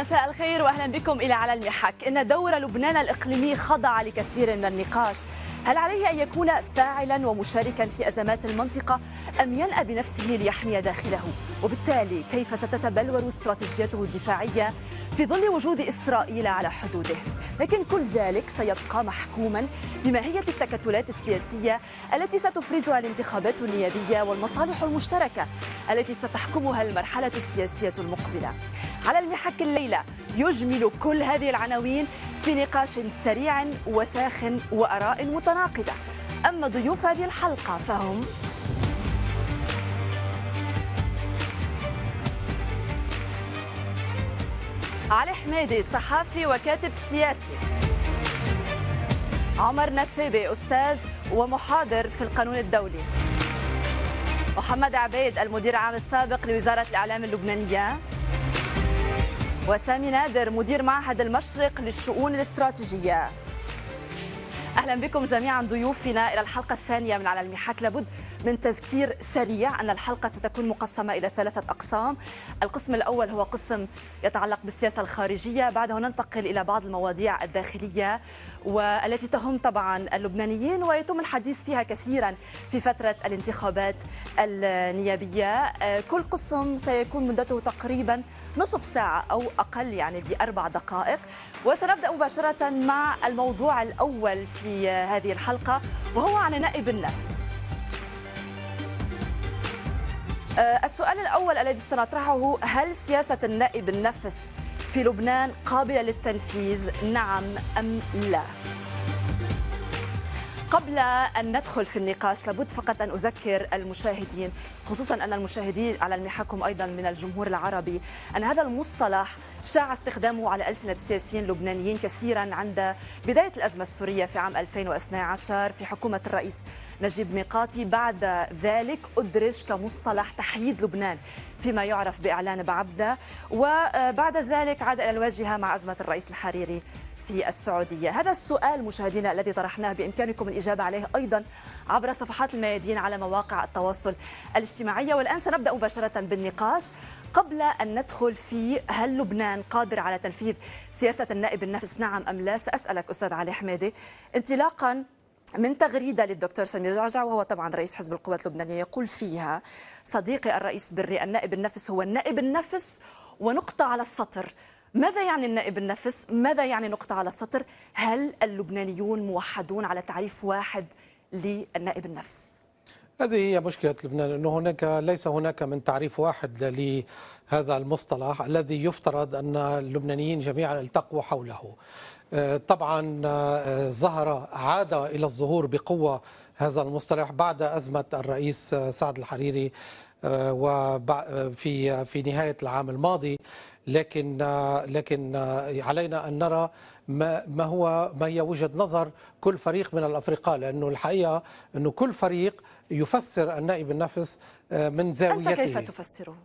مساء الخير واهلا بكم الى على المحك ان دور لبنان الاقليمي خضع لكثير من النقاش هل عليه أن يكون فاعلا ومشاركا في أزمات المنطقة أم ينأى بنفسه ليحمي داخله وبالتالي كيف ستتبلور استراتيجيته الدفاعية في ظل وجود إسرائيل على حدوده لكن كل ذلك سيبقى محكوما بماهية التكتلات السياسية التي ستفرزها الانتخابات النيابية والمصالح المشتركة التي ستحكمها المرحلة السياسية المقبلة على المحك الليلة يجمل كل هذه العناوين في نقاش سريع وساخن وآراء متناقضة متناقضة أما ضيوف هذه الحلقة فهم علي حميدي صحافي وكاتب سياسي عمر نشيبي أستاذ ومحاضر في القانون الدولي محمد عبيد المدير العام السابق لوزارة الإعلام اللبنانية وسامي نادر مدير معهد المشرق للشؤون الاستراتيجية أهلا بكم جميعا ضيوفنا إلى الحلقة الثانية من على المحاك لابد من تذكير سريع أن الحلقة ستكون مقسمة إلى ثلاثة أقسام القسم الأول هو قسم يتعلق بالسياسة الخارجية بعده ننتقل إلى بعض المواضيع الداخلية والتي تهم طبعا اللبنانيين ويتم الحديث فيها كثيرا في فترة الانتخابات النيابية كل قسم سيكون مدته تقريبا نصف ساعة أو أقل يعني بأربع دقائق وسنبدأ مباشرة مع الموضوع الأول في هذه الحلقة وهو عن نائب النفس آه، السؤال الأول الذي سنطرحه هل سياسة النائب النفس في لبنان قابلة للتنفيذ نعم أم لا؟ قبل أن ندخل في النقاش لابد فقط أن أذكر المشاهدين خصوصا أن المشاهدين على المحكم أيضا من الجمهور العربي أن هذا المصطلح شاع استخدامه على ألسنة السياسيين اللبنانيين كثيرا عند بداية الأزمة السورية في عام 2012 في حكومة الرئيس نجيب ميقاتي بعد ذلك أدرج كمصطلح تحييد لبنان فيما يعرف بإعلان بعبدة وبعد ذلك عاد إلى الواجهة مع أزمة الرئيس الحريري في السعودية هذا السؤال مشاهدينا الذي طرحناه بإمكانكم الإجابة عليه أيضا عبر صفحات الميادين على مواقع التواصل الاجتماعي والآن سنبدأ مباشرة بالنقاش قبل أن ندخل في هل لبنان قادر على تنفيذ سياسة النائب النفس نعم أم لا سأسألك أستاذ علي حميدي انطلاقا من تغريده للدكتور سمير جعجع وهو طبعا رئيس حزب القوات اللبنانيه يقول فيها صديقي الرئيس بري النائب النفس هو النائب النفس ونقطه على السطر ماذا يعني النائب النفس ماذا يعني نقطه على السطر هل اللبنانيون موحدون على تعريف واحد للنائب النفس هذه هي مشكلة لبنان أنه هناك ليس هناك من تعريف واحد لهذا المصطلح الذي يفترض أن اللبنانيين جميعا التقوا حوله آه، طبعا آه، ظهر عاد الى الظهور بقوه هذا المصطلح بعد ازمه الرئيس آه، سعد الحريري وفي في نهايه العام الماضي لكن لكن علينا ان نرى ما ما هو ما هي وجهه نظر كل فريق من الافرقاء لانه الحقيقه انه كل فريق يفسر النائب النفس من زاويته انت كيف تفسره؟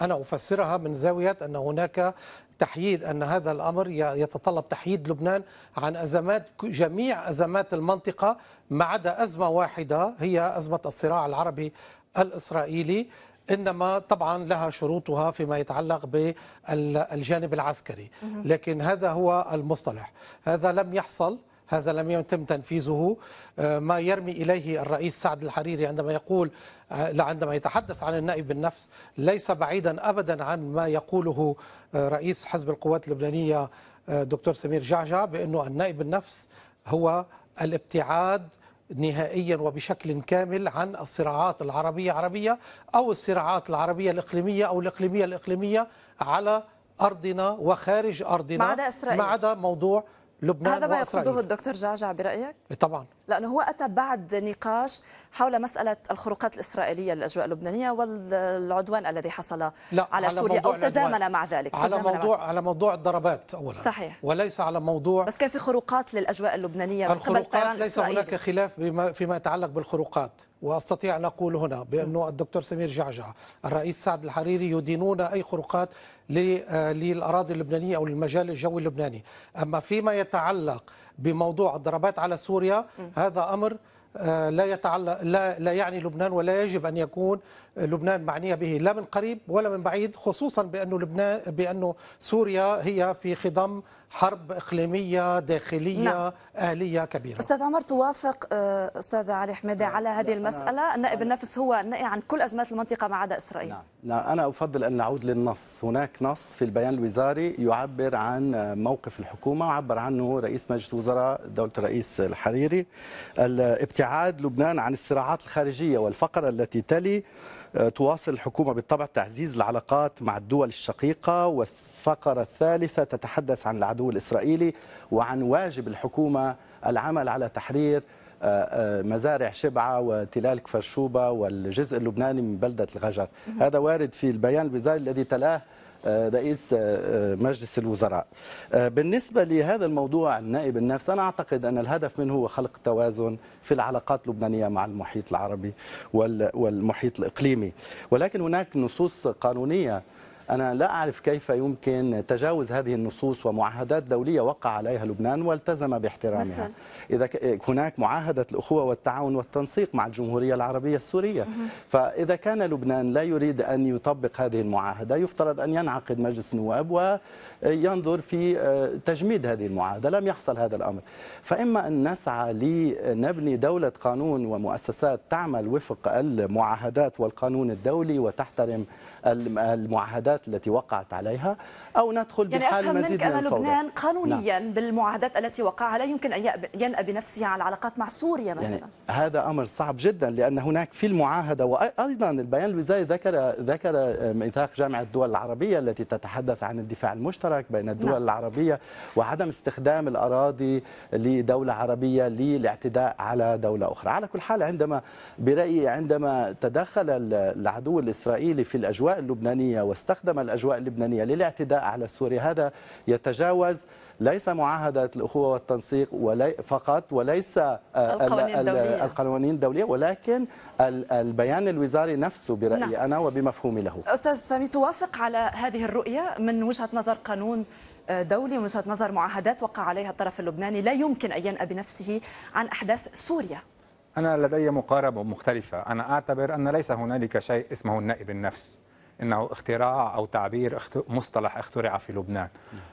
أنا أفسرها من زاوية أن هناك تحييد أن هذا الأمر يتطلب تحييد لبنان عن أزمات جميع أزمات المنطقة ما عدا أزمة واحدة هي أزمة الصراع العربي الإسرائيلي انما طبعا لها شروطها فيما يتعلق بالجانب العسكري لكن هذا هو المصطلح هذا لم يحصل هذا لم يتم تنفيذه آه، ما يرمي إليه الرئيس سعد الحريري عندما يقول آه، عندما يتحدث عن النائب بالنفس ليس بعيدا أبدا عن ما يقوله آه، رئيس حزب القوات اللبنانية دكتور سمير جعجع بأنه النائب بالنفس هو الابتعاد نهائيا وبشكل كامل عن الصراعات العربية عربية أو الصراعات العربية الإقليمية أو الإقليمية الإقليمية على أرضنا وخارج أرضنا ما عدا موضوع لبنان هذا ما يقصده الدكتور جعجع برايك؟ إيه، طبعا لأنه هو أتى بعد نقاش حول مسألة الخروقات الإسرائيلية للأجواء اللبنانية والعدوان الذي حصل لا على, على سوريا أو تزامن مع ذلك على موضوع مع... على موضوع الضربات أولا صحيح وليس على موضوع بس كان في خروقات للأجواء اللبنانية من قبل الطيران ليس هناك خلاف بما فيما يتعلق بالخروقات واستطيع ان اقول هنا بانه الدكتور سمير جعجع الرئيس سعد الحريري يدينون اي خروقات آه، للاراضي اللبنانيه او للمجال الجوي اللبناني اما فيما يتعلق بموضوع الضربات على سوريا هذا امر آه، لا يتعلق لا لا يعني لبنان ولا يجب ان يكون لبنان معنيه به لا من قريب ولا من بعيد خصوصا بانه لبنان بانه سوريا هي في خضم حرب إقليمية داخلية نعم. أهلية كبيرة أستاذ عمر توافق آه، أستاذ علي حميدة نعم. على هذه المسألة النائب النفس هو النائي عن كل أزمات المنطقة ما عدا إسرائيل نعم. نعم أنا أفضل أن نعود للنص هناك نص في البيان الوزاري يعبر عن موقف الحكومة وعبر عنه رئيس مجلس الوزراء دولة الرئيس الحريري الابتعاد لبنان عن الصراعات الخارجية والفقرة التي تلي تواصل الحكومة بالطبع تعزيز العلاقات مع الدول الشقيقة والفقرة الثالثة تتحدث عن العدو الإسرائيلي وعن واجب الحكومة العمل على تحرير آه، آه، مزارع شبعة وتلال كفرشوبة والجزء اللبناني من بلدة الغجر هذا وارد في البيان البزاري الذي تلاه آه، رئيس آه، آه، مجلس الوزراء بالنسبة لهذا الموضوع النائب النفس أنا أعتقد أن الهدف منه هو خلق توازن في العلاقات اللبنانية مع المحيط العربي والمحيط الإقليمي ولكن هناك نصوص قانونية أنا لا أعرف كيف يمكن تجاوز هذه النصوص ومعاهدات دولية وقع عليها لبنان والتزم باحترامها إذا هناك معاهدة الأخوة والتعاون والتنسيق مع الجمهورية العربية السورية فإذا كان لبنان لا يريد أن يطبق هذه المعاهدة يفترض أن ينعقد مجلس النواب وينظر في آه، تجميد هذه المعاهدة لم يحصل هذا الأمر فإما أن نسعى لنبني دولة قانون ومؤسسات تعمل وفق المعاهدات والقانون الدولي وتحترم المعاهدات التي وقعت عليها أو ندخل يعني بحال أفهم مزيد منك من أن الفوضى. لبنان نعم. قانونيا نعم. بالمعاهدات التي وقع عليها يمكن أن ينأى بنفسه على العلاقات مع سوريا يعني مثلا يعني هذا أمر صعب جدا لأن هناك في المعاهدة وأيضا البيان الوزاري ذكر ذكر ميثاق جامعة الدول العربية التي تتحدث عن الدفاع المشترك بين الدول نعم. العربية وعدم استخدام الأراضي لدولة عربية للاعتداء على دولة أخرى على كل حال عندما برأيي عندما تدخل العدو الإسرائيلي في الأجواء اللبنانية واستخدم الأجواء اللبنانية للاعتداء على سوريا هذا يتجاوز ليس معاهدة الأخوة والتنسيق فقط وليس آه، القوانين الدولية, القوانين الدولية ولكن البيان الوزاري نفسه برأيي نعم. أنا وبمفهومي له أستاذ سامي توافق على هذه الرؤية من وجهة نظر قانون آه، دولي من وجهة نظر معاهدات وقع عليها الطرف اللبناني لا يمكن أن ينأى بنفسه عن أحداث سوريا أنا لدي مقاربة مختلفة أنا أعتبر أن ليس هنالك شيء اسمه النائب النفس انه اختراع او تعبير مصطلح اخترع في لبنان.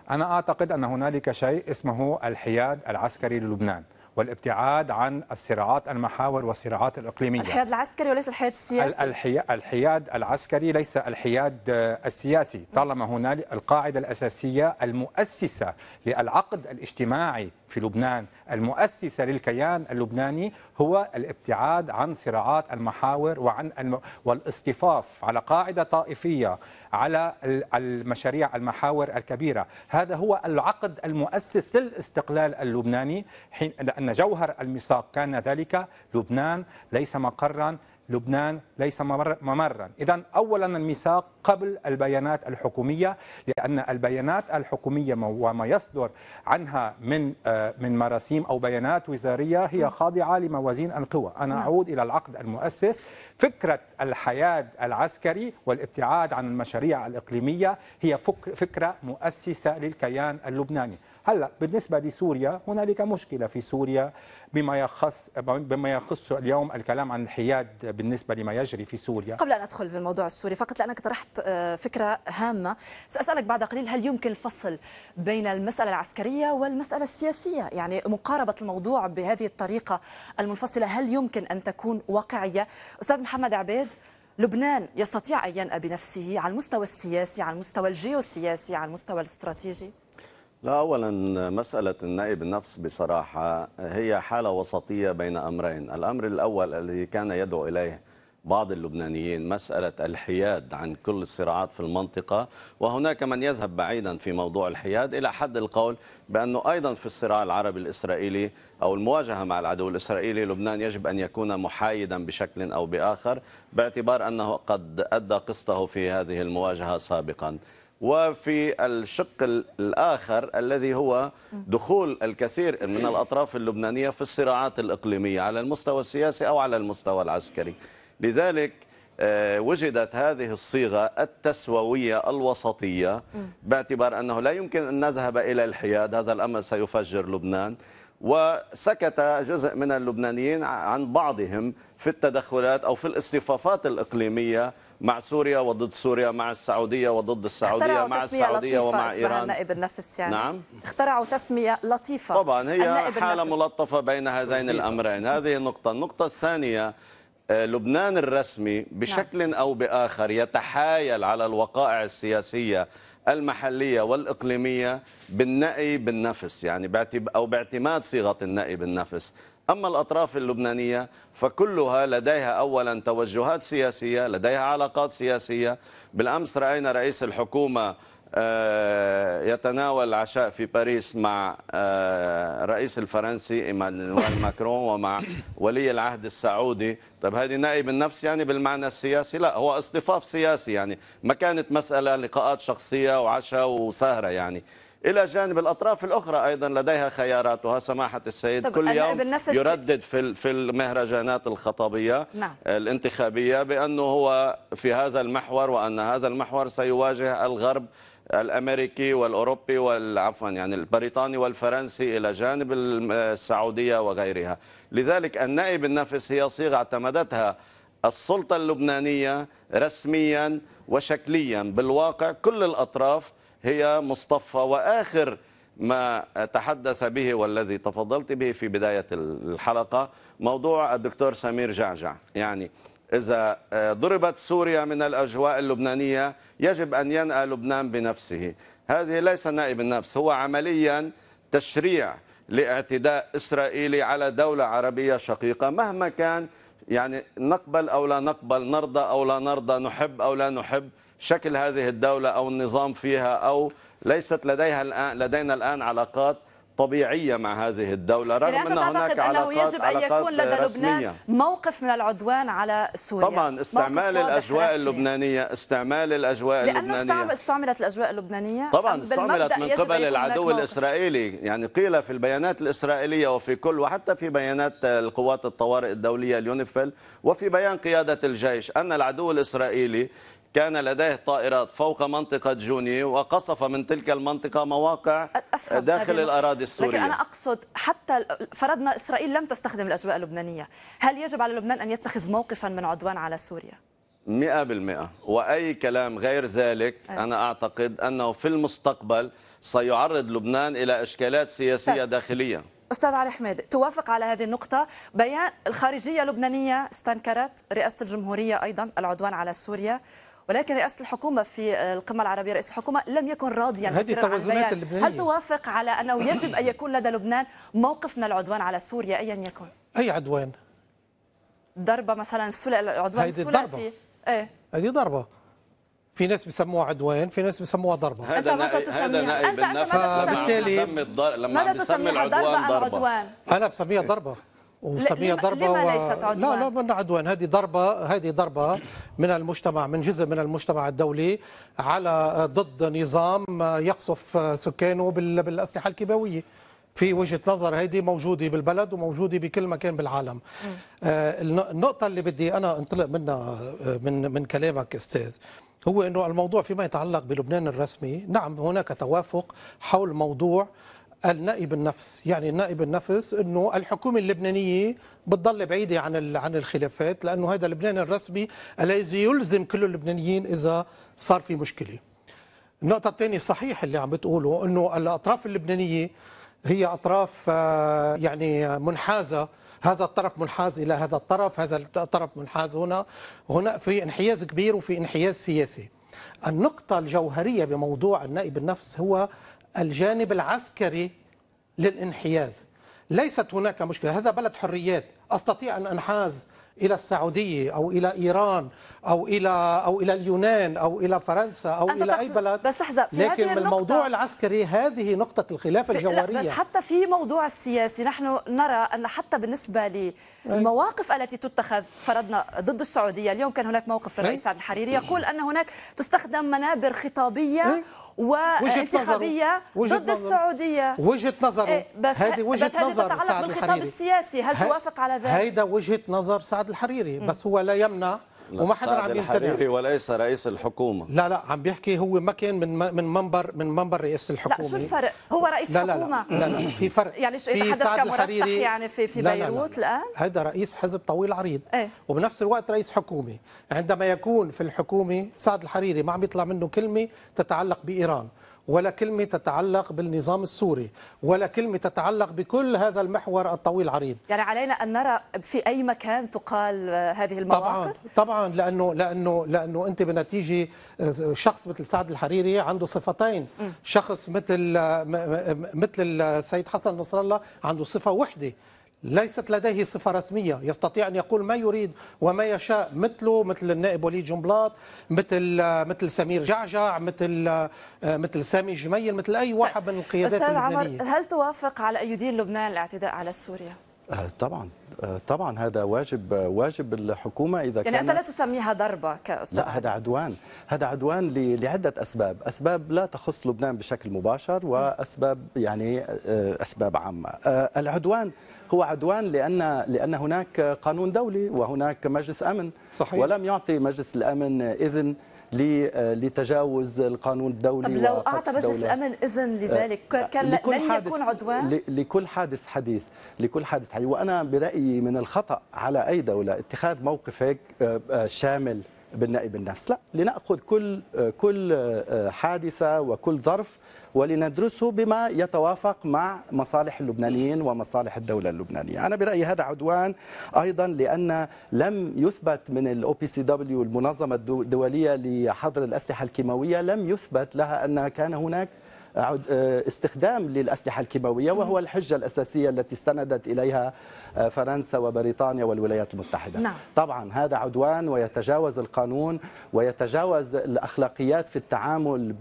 انا اعتقد ان هنالك شيء اسمه الحياد العسكري للبنان. والابتعاد عن الصراعات المحاور والصراعات الإقليمية الحياد العسكري وليس الحياد السياسي الحياد العسكري ليس الحياد آه، السياسي طالما هنالك القاعدة الأساسية المؤسسة للعقد الاجتماعي في لبنان المؤسسة للكيان اللبناني هو الابتعاد عن صراعات المحاور وعن الم... والاصطفاف على قاعدة طائفية على المشاريع المحاور الكبيرة هذا هو العقد المؤسس للاستقلال اللبناني حين أن جوهر الميثاق كان ذلك لبنان ليس مقرا لبنان ليس ممرا إذا أولا الميثاق قبل البيانات الحكومية لأن البيانات الحكومية وما يصدر عنها من آه، من مراسيم أو بيانات وزارية هي نعم. خاضعة لموازين القوى أنا نعم. أعود إلى العقد المؤسس فكرة الحياد العسكري والابتعاد عن المشاريع الإقليمية هي فكرة مؤسسة للكيان اللبناني هلا بالنسبه لسوريا هنالك مشكله في سوريا بما يخص بما يخص اليوم الكلام عن الحياد بالنسبه لما يجري في سوريا قبل ان ادخل بالموضوع السوري فقط لانك طرحت آه، فكره هامه ساسالك بعد قليل هل يمكن الفصل بين المساله العسكريه والمساله السياسيه يعني مقاربه الموضوع بهذه الطريقه المنفصله هل يمكن ان تكون واقعيه استاذ محمد عبيد لبنان يستطيع ان ينأى بنفسه على المستوى السياسي على المستوى الجيوسياسي على المستوى الاستراتيجي لا أولا مسألة النائب النفس بصراحة هي حالة وسطية بين أمرين الأمر الأول الذي كان يدعو إليه بعض اللبنانيين مسألة الحياد عن كل الصراعات في المنطقة وهناك من يذهب بعيدا في موضوع الحياد إلى حد القول بأنه أيضا في الصراع العربي الإسرائيلي أو المواجهة مع العدو الإسرائيلي لبنان يجب أن يكون محايدا بشكل أو بآخر باعتبار أنه قد أدى قسطه في هذه المواجهة سابقا وفي الشق الآخر الذي هو دخول الكثير من الأطراف اللبنانية في الصراعات الإقليمية على المستوى السياسي أو على المستوى العسكري لذلك آه، وجدت هذه الصيغة التسووية الوسطية باعتبار أنه لا يمكن أن نذهب إلى الحياد هذا الأمر سيفجر لبنان وسكت جزء من اللبنانيين عن بعضهم في التدخلات أو في الاصطفافات الإقليمية مع سوريا وضد سوريا مع السعوديه وضد السعوديه مع السعوديه ومع ايران نائب النفس يعني نعم اخترعوا تسميه لطيفه طبعا هي حاله ملطفه بين هذين الامرين هذه النقطه النقطه الثانيه آه، لبنان الرسمي بشكل نعم. او باخر يتحايل على الوقائع السياسيه المحليه والاقليميه بالنأي بالنفس يعني او باعتماد صيغه النأي بالنفس أما الأطراف اللبنانية فكلها لديها أولا توجهات سياسية لديها علاقات سياسية بالأمس رأينا رئيس الحكومة آه، يتناول العشاء في باريس مع الرئيس آه، الفرنسي ايمانويل ماكرون ومع ولي العهد السعودي طب هذه نائب النفس يعني بالمعنى السياسي لا هو اصطفاف سياسي يعني ما كانت مسألة لقاءات شخصية وعشاء وسهرة يعني الى جانب الاطراف الاخرى ايضا لديها خياراتها سماحه السيد كل يوم يردد في في المهرجانات الخطابيه نعم. الانتخابيه بانه هو في هذا المحور وان هذا المحور سيواجه الغرب الامريكي والاوروبي والعفوا يعني البريطاني والفرنسي الى جانب السعوديه وغيرها لذلك النائب النفس هي صيغه اعتمدتها السلطه اللبنانيه رسميا وشكليا بالواقع كل الاطراف هي مصطفى وآخر ما تحدث به والذي تفضلت به في بداية الحلقة موضوع الدكتور سمير جعجع يعني إذا آه، ضربت سوريا من الأجواء اللبنانية يجب أن ينأى لبنان بنفسه هذه ليس نائب النفس هو عمليا تشريع لاعتداء إسرائيلي على دولة عربية شقيقة مهما كان يعني نقبل أو لا نقبل نرضى أو لا نرضى نحب أو لا نحب شكل هذه الدولة أو النظام فيها أو ليست لديها الآن لدينا الآن علاقات طبيعية مع هذه الدولة رغم أن هناك علاقات يجب أن يكون لدى رسمية. لبنان موقف من العدوان على سوريا طبعا استعمال الأجواء اللبنانية استعمال الأجواء لأنه اللبنانية لأنه استعملت الأجواء اللبنانية طبعا استعملت من قبل العدو الإسرائيلي يعني قيل في البيانات الإسرائيلية وفي كل وحتى في بيانات القوات الطوارئ الدولية اليونيفيل وفي بيان قيادة الجيش أن العدو الإسرائيلي كان لديه طائرات فوق منطقة جوني وقصف من تلك المنطقة مواقع داخل الأراضي السورية لكن أنا أقصد حتى فرضنا إسرائيل لم تستخدم الأجواء اللبنانية هل يجب على لبنان أن يتخذ موقفا من عدوان على سوريا؟ مئة بالمئة وأي كلام غير ذلك أنا أعتقد أنه في المستقبل سيعرض لبنان إلى إشكالات سياسية طيب. داخلية أستاذ علي حميد توافق على هذه النقطة بيان الخارجية اللبنانية استنكرت رئاسة الجمهورية أيضا العدوان على سوريا ولكن رئاسه الحكومه في القمه العربيه رئيس الحكومه لم يكن راضيا هذه التوازنات اللبنانيه هل توافق على انه يجب ان يكون لدى لبنان موقف من العدوان على سوريا ايا يكن اي عدوان ضربه مثلا سل... العدوان الثلاثي ايه هذه ضربه في ناس بيسموها عدوان في ناس بيسموها ضربه هذا تسميها هذا نائب النفس لما تسمي الضرب لما تسمي العدوان ضربه انا بسميها ضربه وسميها ضربه لما و... ليست عدوان؟ لا لا من عدوان هذه ضربه هذه ضربه من المجتمع من جزء من المجتمع الدولي على آه، ضد نظام آه، يقصف آه، سكانه بالاسلحه الكيماويه في وجهه نظر هيدي موجوده بالبلد وموجوده بكل مكان بالعالم آه النقطه اللي بدي انا انطلق منها من من كلامك استاذ هو انه الموضوع فيما يتعلق بلبنان الرسمي نعم هناك توافق حول موضوع النائب النفس يعني النائب النفس انه الحكومه اللبنانيه بتضل بعيده عن عن الخلافات لانه هذا لبنان الرسمي الذي يلزم كل اللبنانيين اذا صار في مشكله النقطه الثانيه صحيح اللي عم بتقوله انه الاطراف اللبنانيه هي اطراف آه، يعني منحازه هذا الطرف منحاز الى هذا الطرف هذا الطرف منحاز هنا هنا في انحياز كبير وفي انحياز سياسي النقطة الجوهرية بموضوع النائب النفس هو الجانب العسكري للانحياز ليست هناك مشكلة هذا بلد حريات أستطيع أن أنحاز الى السعوديه او الى ايران او الى او الى اليونان او الى فرنسا او الى اي بلد بس لحظه في لكن هذه الموضوع العسكري هذه نقطه الخلاف الجوهريه بس حتى في موضوع السياسي نحن نرى ان حتى بالنسبه للمواقف التي تتخذ فرضنا ضد السعوديه اليوم كان هناك موقف للرئيس عبد الحريري يقول ان هناك تستخدم منابر خطابيه وانتخابيه ضد السعوديه وجهه نظر إيه، بس هذه وجهه بس نظر تتعلق بالخطاب السياسي هل توافق على ذلك هيدا وجهه نظر سعد الحريري بس هو لا يمنع وما حدا عم يمتنع وليس رئيس الحكومه لا لا عم بيحكي هو ما كان من من منبر من منبر رئاسه الحكومه لا شو الفرق هو رئيس لا لا حكومه لا لا, لا, لا في فرق يعني شو حدث كمرشح يعني في في بيروت الان هذا رئيس حزب طويل عريض ايه؟ وبنفس الوقت رئيس حكومه عندما يكون في الحكومه سعد الحريري ما عم يطلع منه كلمه تتعلق بايران ولا كلمة تتعلق بالنظام السوري ولا كلمة تتعلق بكل هذا المحور الطويل العريض يعني علينا أن نرى في أي مكان تقال آه، هذه المواقف طبعا, طبعا لأنه, لأنه, لأنه أنت بنتيجة آه، شخص مثل سعد الحريري عنده صفتين شخص مثل آه، مثل السيد حسن نصر الله عنده صفة وحدة ليست لديه صفة رسمية يستطيع أن يقول ما يريد وما يشاء مثله مثل النائب وليد جنبلاط مثل مثل سمير جعجع مثل مثل سامي جميل مثل أي واحد من القيادات اللبنانية عمر هل توافق على أن يدين لبنان الاعتداء على سوريا؟ آه، طبعا آه، طبعا هذا واجب آه، واجب الحكومه اذا يعني كان انت لا تسميها ضربه كاستاذ لا هذا عدوان هذا عدوان لعده اسباب اسباب لا تخص لبنان بشكل مباشر واسباب يعني اسباب عامه العدوان هو عدوان لان لان هناك قانون دولي وهناك مجلس امن صحيح. ولم يعطي مجلس الامن اذن لتجاوز القانون الدولي طب لو اعطى مجلس الامن اذن لذلك آه، كان لكل لن يكون عدوان لكل حادث حديث لكل حادث حديث وانا برايي من الخطا على اي دوله اتخاذ موقف هيك آه، آه، شامل بالنائب بالنفس لا لنأخذ كل كل حادثة وكل ظرف ولندرسه بما يتوافق مع مصالح اللبنانيين ومصالح الدولة اللبنانية أنا برأيي هذا عدوان أيضا لأن لم يثبت من الأو بي سي دبليو المنظمة الدولية لحظر الأسلحة الكيماوية لم يثبت لها أن كان هناك آه، استخدام للأسلحة الكيماوية وهو الحجة الأساسية التي استندت إليها آه، فرنسا وبريطانيا والولايات المتحدة نعم. طبعا هذا عدوان ويتجاوز القانون ويتجاوز الأخلاقيات في التعامل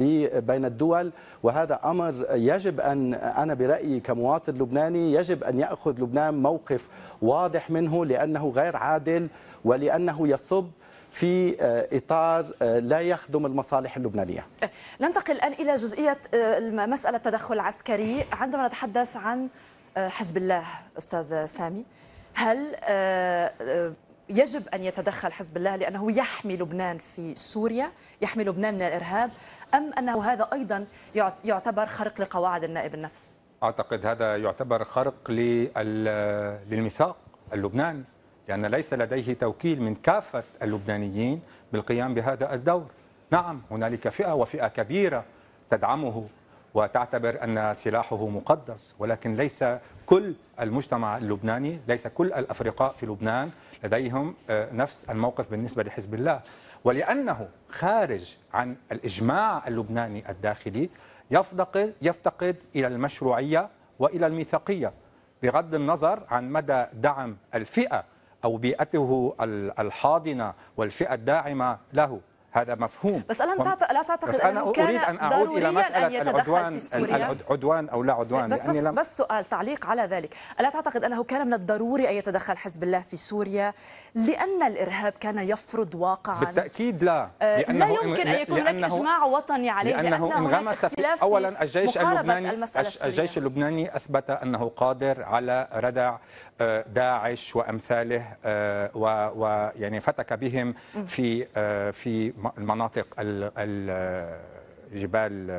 بين الدول وهذا أمر يجب أن أنا برأيي كمواطن لبناني يجب أن يأخذ لبنان موقف واضح منه لأنه غير عادل ولأنه يصب في آه، اطار آه، لا يخدم المصالح اللبنانيه. أه، ننتقل الان الى جزئيه مساله التدخل العسكري عندما نتحدث عن حزب الله استاذ سامي هل يجب ان يتدخل حزب الله لانه يحمي لبنان في سوريا، يحمي لبنان من الارهاب ام انه هذا ايضا يعتبر خرق لقواعد النائب النفس؟ اعتقد هذا يعتبر خرق للميثاق اللبناني لأن ليس لديه توكيل من كافة اللبنانيين بالقيام بهذا الدور نعم هنالك فئة وفئة كبيرة تدعمه وتعتبر أن سلاحه مقدس ولكن ليس كل المجتمع اللبناني ليس كل الأفرقاء في لبنان لديهم آه، نفس الموقف بالنسبة لحزب الله ولأنه خارج عن الإجماع اللبناني الداخلي يفتقد, يفتقد إلى المشروعية وإلى الميثاقية بغض النظر عن مدى دعم الفئة أو بيئته الحاضنة والفئة الداعمة له هذا مفهوم بس الان تعت... لا تعتقد بس أنا أنه كان أريد أن أعود إلى مسألة العدوان العدوان أو لا عدوان بس يعني بس, لم... بس سؤال تعليق على ذلك ألا تعتقد أنه كان من الضروري أن يتدخل حزب الله في سوريا لأن الإرهاب كان يفرض واقعا بالتأكيد لا آه، لأنه لا يمكن أن يكون لأنه... هناك إجماع وطني عليه لأنه, لأنه انغمس في أولا الجيش اللبناني الجيش اللبناني أثبت أنه قادر على ردع آه، داعش وأمثاله آه، ويعني فتك بهم في في المناطق الجبال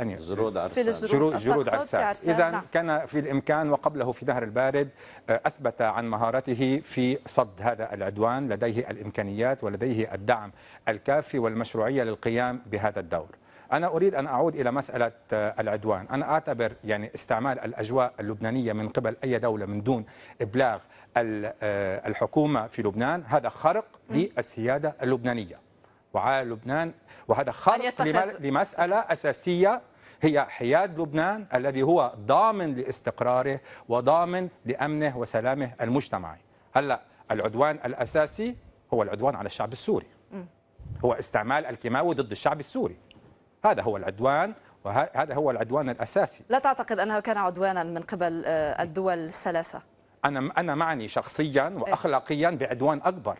أن جرود عرسان جرود, جرود عرسان إذا نعم. كان في الإمكان وقبله في نهر البارد آه، أثبت عن مهارته في صد هذا العدوان لديه الإمكانيات ولديه الدعم الكافي والمشروعية للقيام بهذا الدور أنا أريد أن أعود إلى مسألة آه، العدوان أنا أعتبر يعني استعمال الأجواء اللبنانية من قبل أي دولة من دون إبلاغ آه، الحكومة في لبنان هذا خرق للسيادة اللبنانية وعلى لبنان وهذا خرق لمسألة أساسية هي حياد لبنان الذي هو ضامن لاستقراره وضامن لأمنه وسلامه المجتمعي هلأ العدوان الأساسي هو العدوان على الشعب السوري هو استعمال الكيماوي ضد الشعب السوري هذا هو العدوان وهذا هو العدوان الأساسي لا تعتقد أنه كان عدوانا من قبل آه، الدول الثلاثة أنا أنا معني شخصيا إيه. وأخلاقيا بعدوان أكبر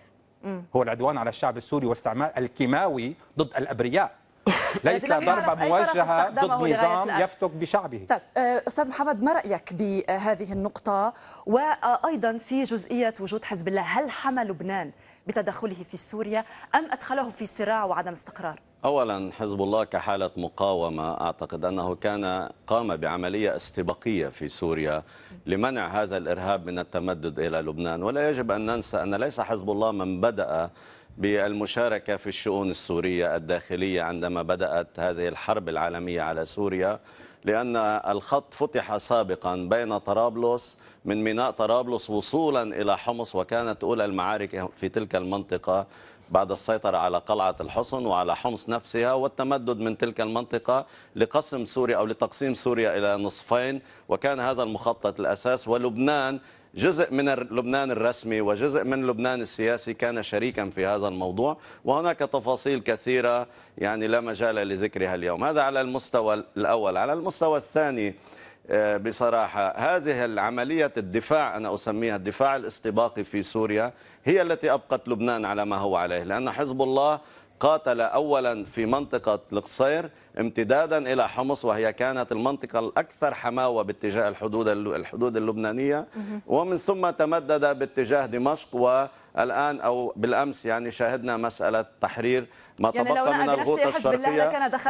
هو العدوان على الشعب السوري واستعمال الكيماوي ضد الأبرياء ليس ضربة موجهة ضد نظام يفتك بشعبه طيب آه، أستاذ محمد ما رأيك بهذه النقطة وأيضا في جزئية وجود حزب الله هل حمى لبنان بتدخله في سوريا أم أدخله في صراع وعدم استقرار أولا حزب الله كحالة مقاومة أعتقد أنه كان قام بعملية استباقية في سوريا لمنع هذا الإرهاب من التمدد إلى لبنان ولا يجب أن ننسى أن ليس حزب الله من بدأ بالمشاركة في الشؤون السورية الداخلية عندما بدأت هذه الحرب العالمية على سوريا لأن الخط فتح سابقا بين طرابلس من ميناء طرابلس وصولا إلى حمص وكانت أولى المعارك في تلك المنطقة بعد السيطرة على قلعة الحصن وعلى حمص نفسها والتمدد من تلك المنطقة لقسم سوريا أو لتقسيم سوريا إلى نصفين وكان هذا المخطط الأساس ولبنان جزء من لبنان الرسمي وجزء من لبنان السياسي كان شريكا في هذا الموضوع وهناك تفاصيل كثيرة يعني لا مجال لذكرها اليوم هذا على المستوى الأول على المستوى الثاني آه، بصراحة هذه العملية الدفاع أنا أسميها الدفاع الاستباقي في سوريا هي التي أبقت لبنان على ما هو عليه لأن حزب الله قاتل أولا في منطقة القصير امتدادا إلى حمص وهي كانت المنطقة الأكثر حماوة باتجاه الحدود الحدود اللبنانية ومن ثم تمدد باتجاه دمشق والآن أو بالأمس يعني شاهدنا مسألة تحرير ما يعني تبقى من الغوطه الشرقيه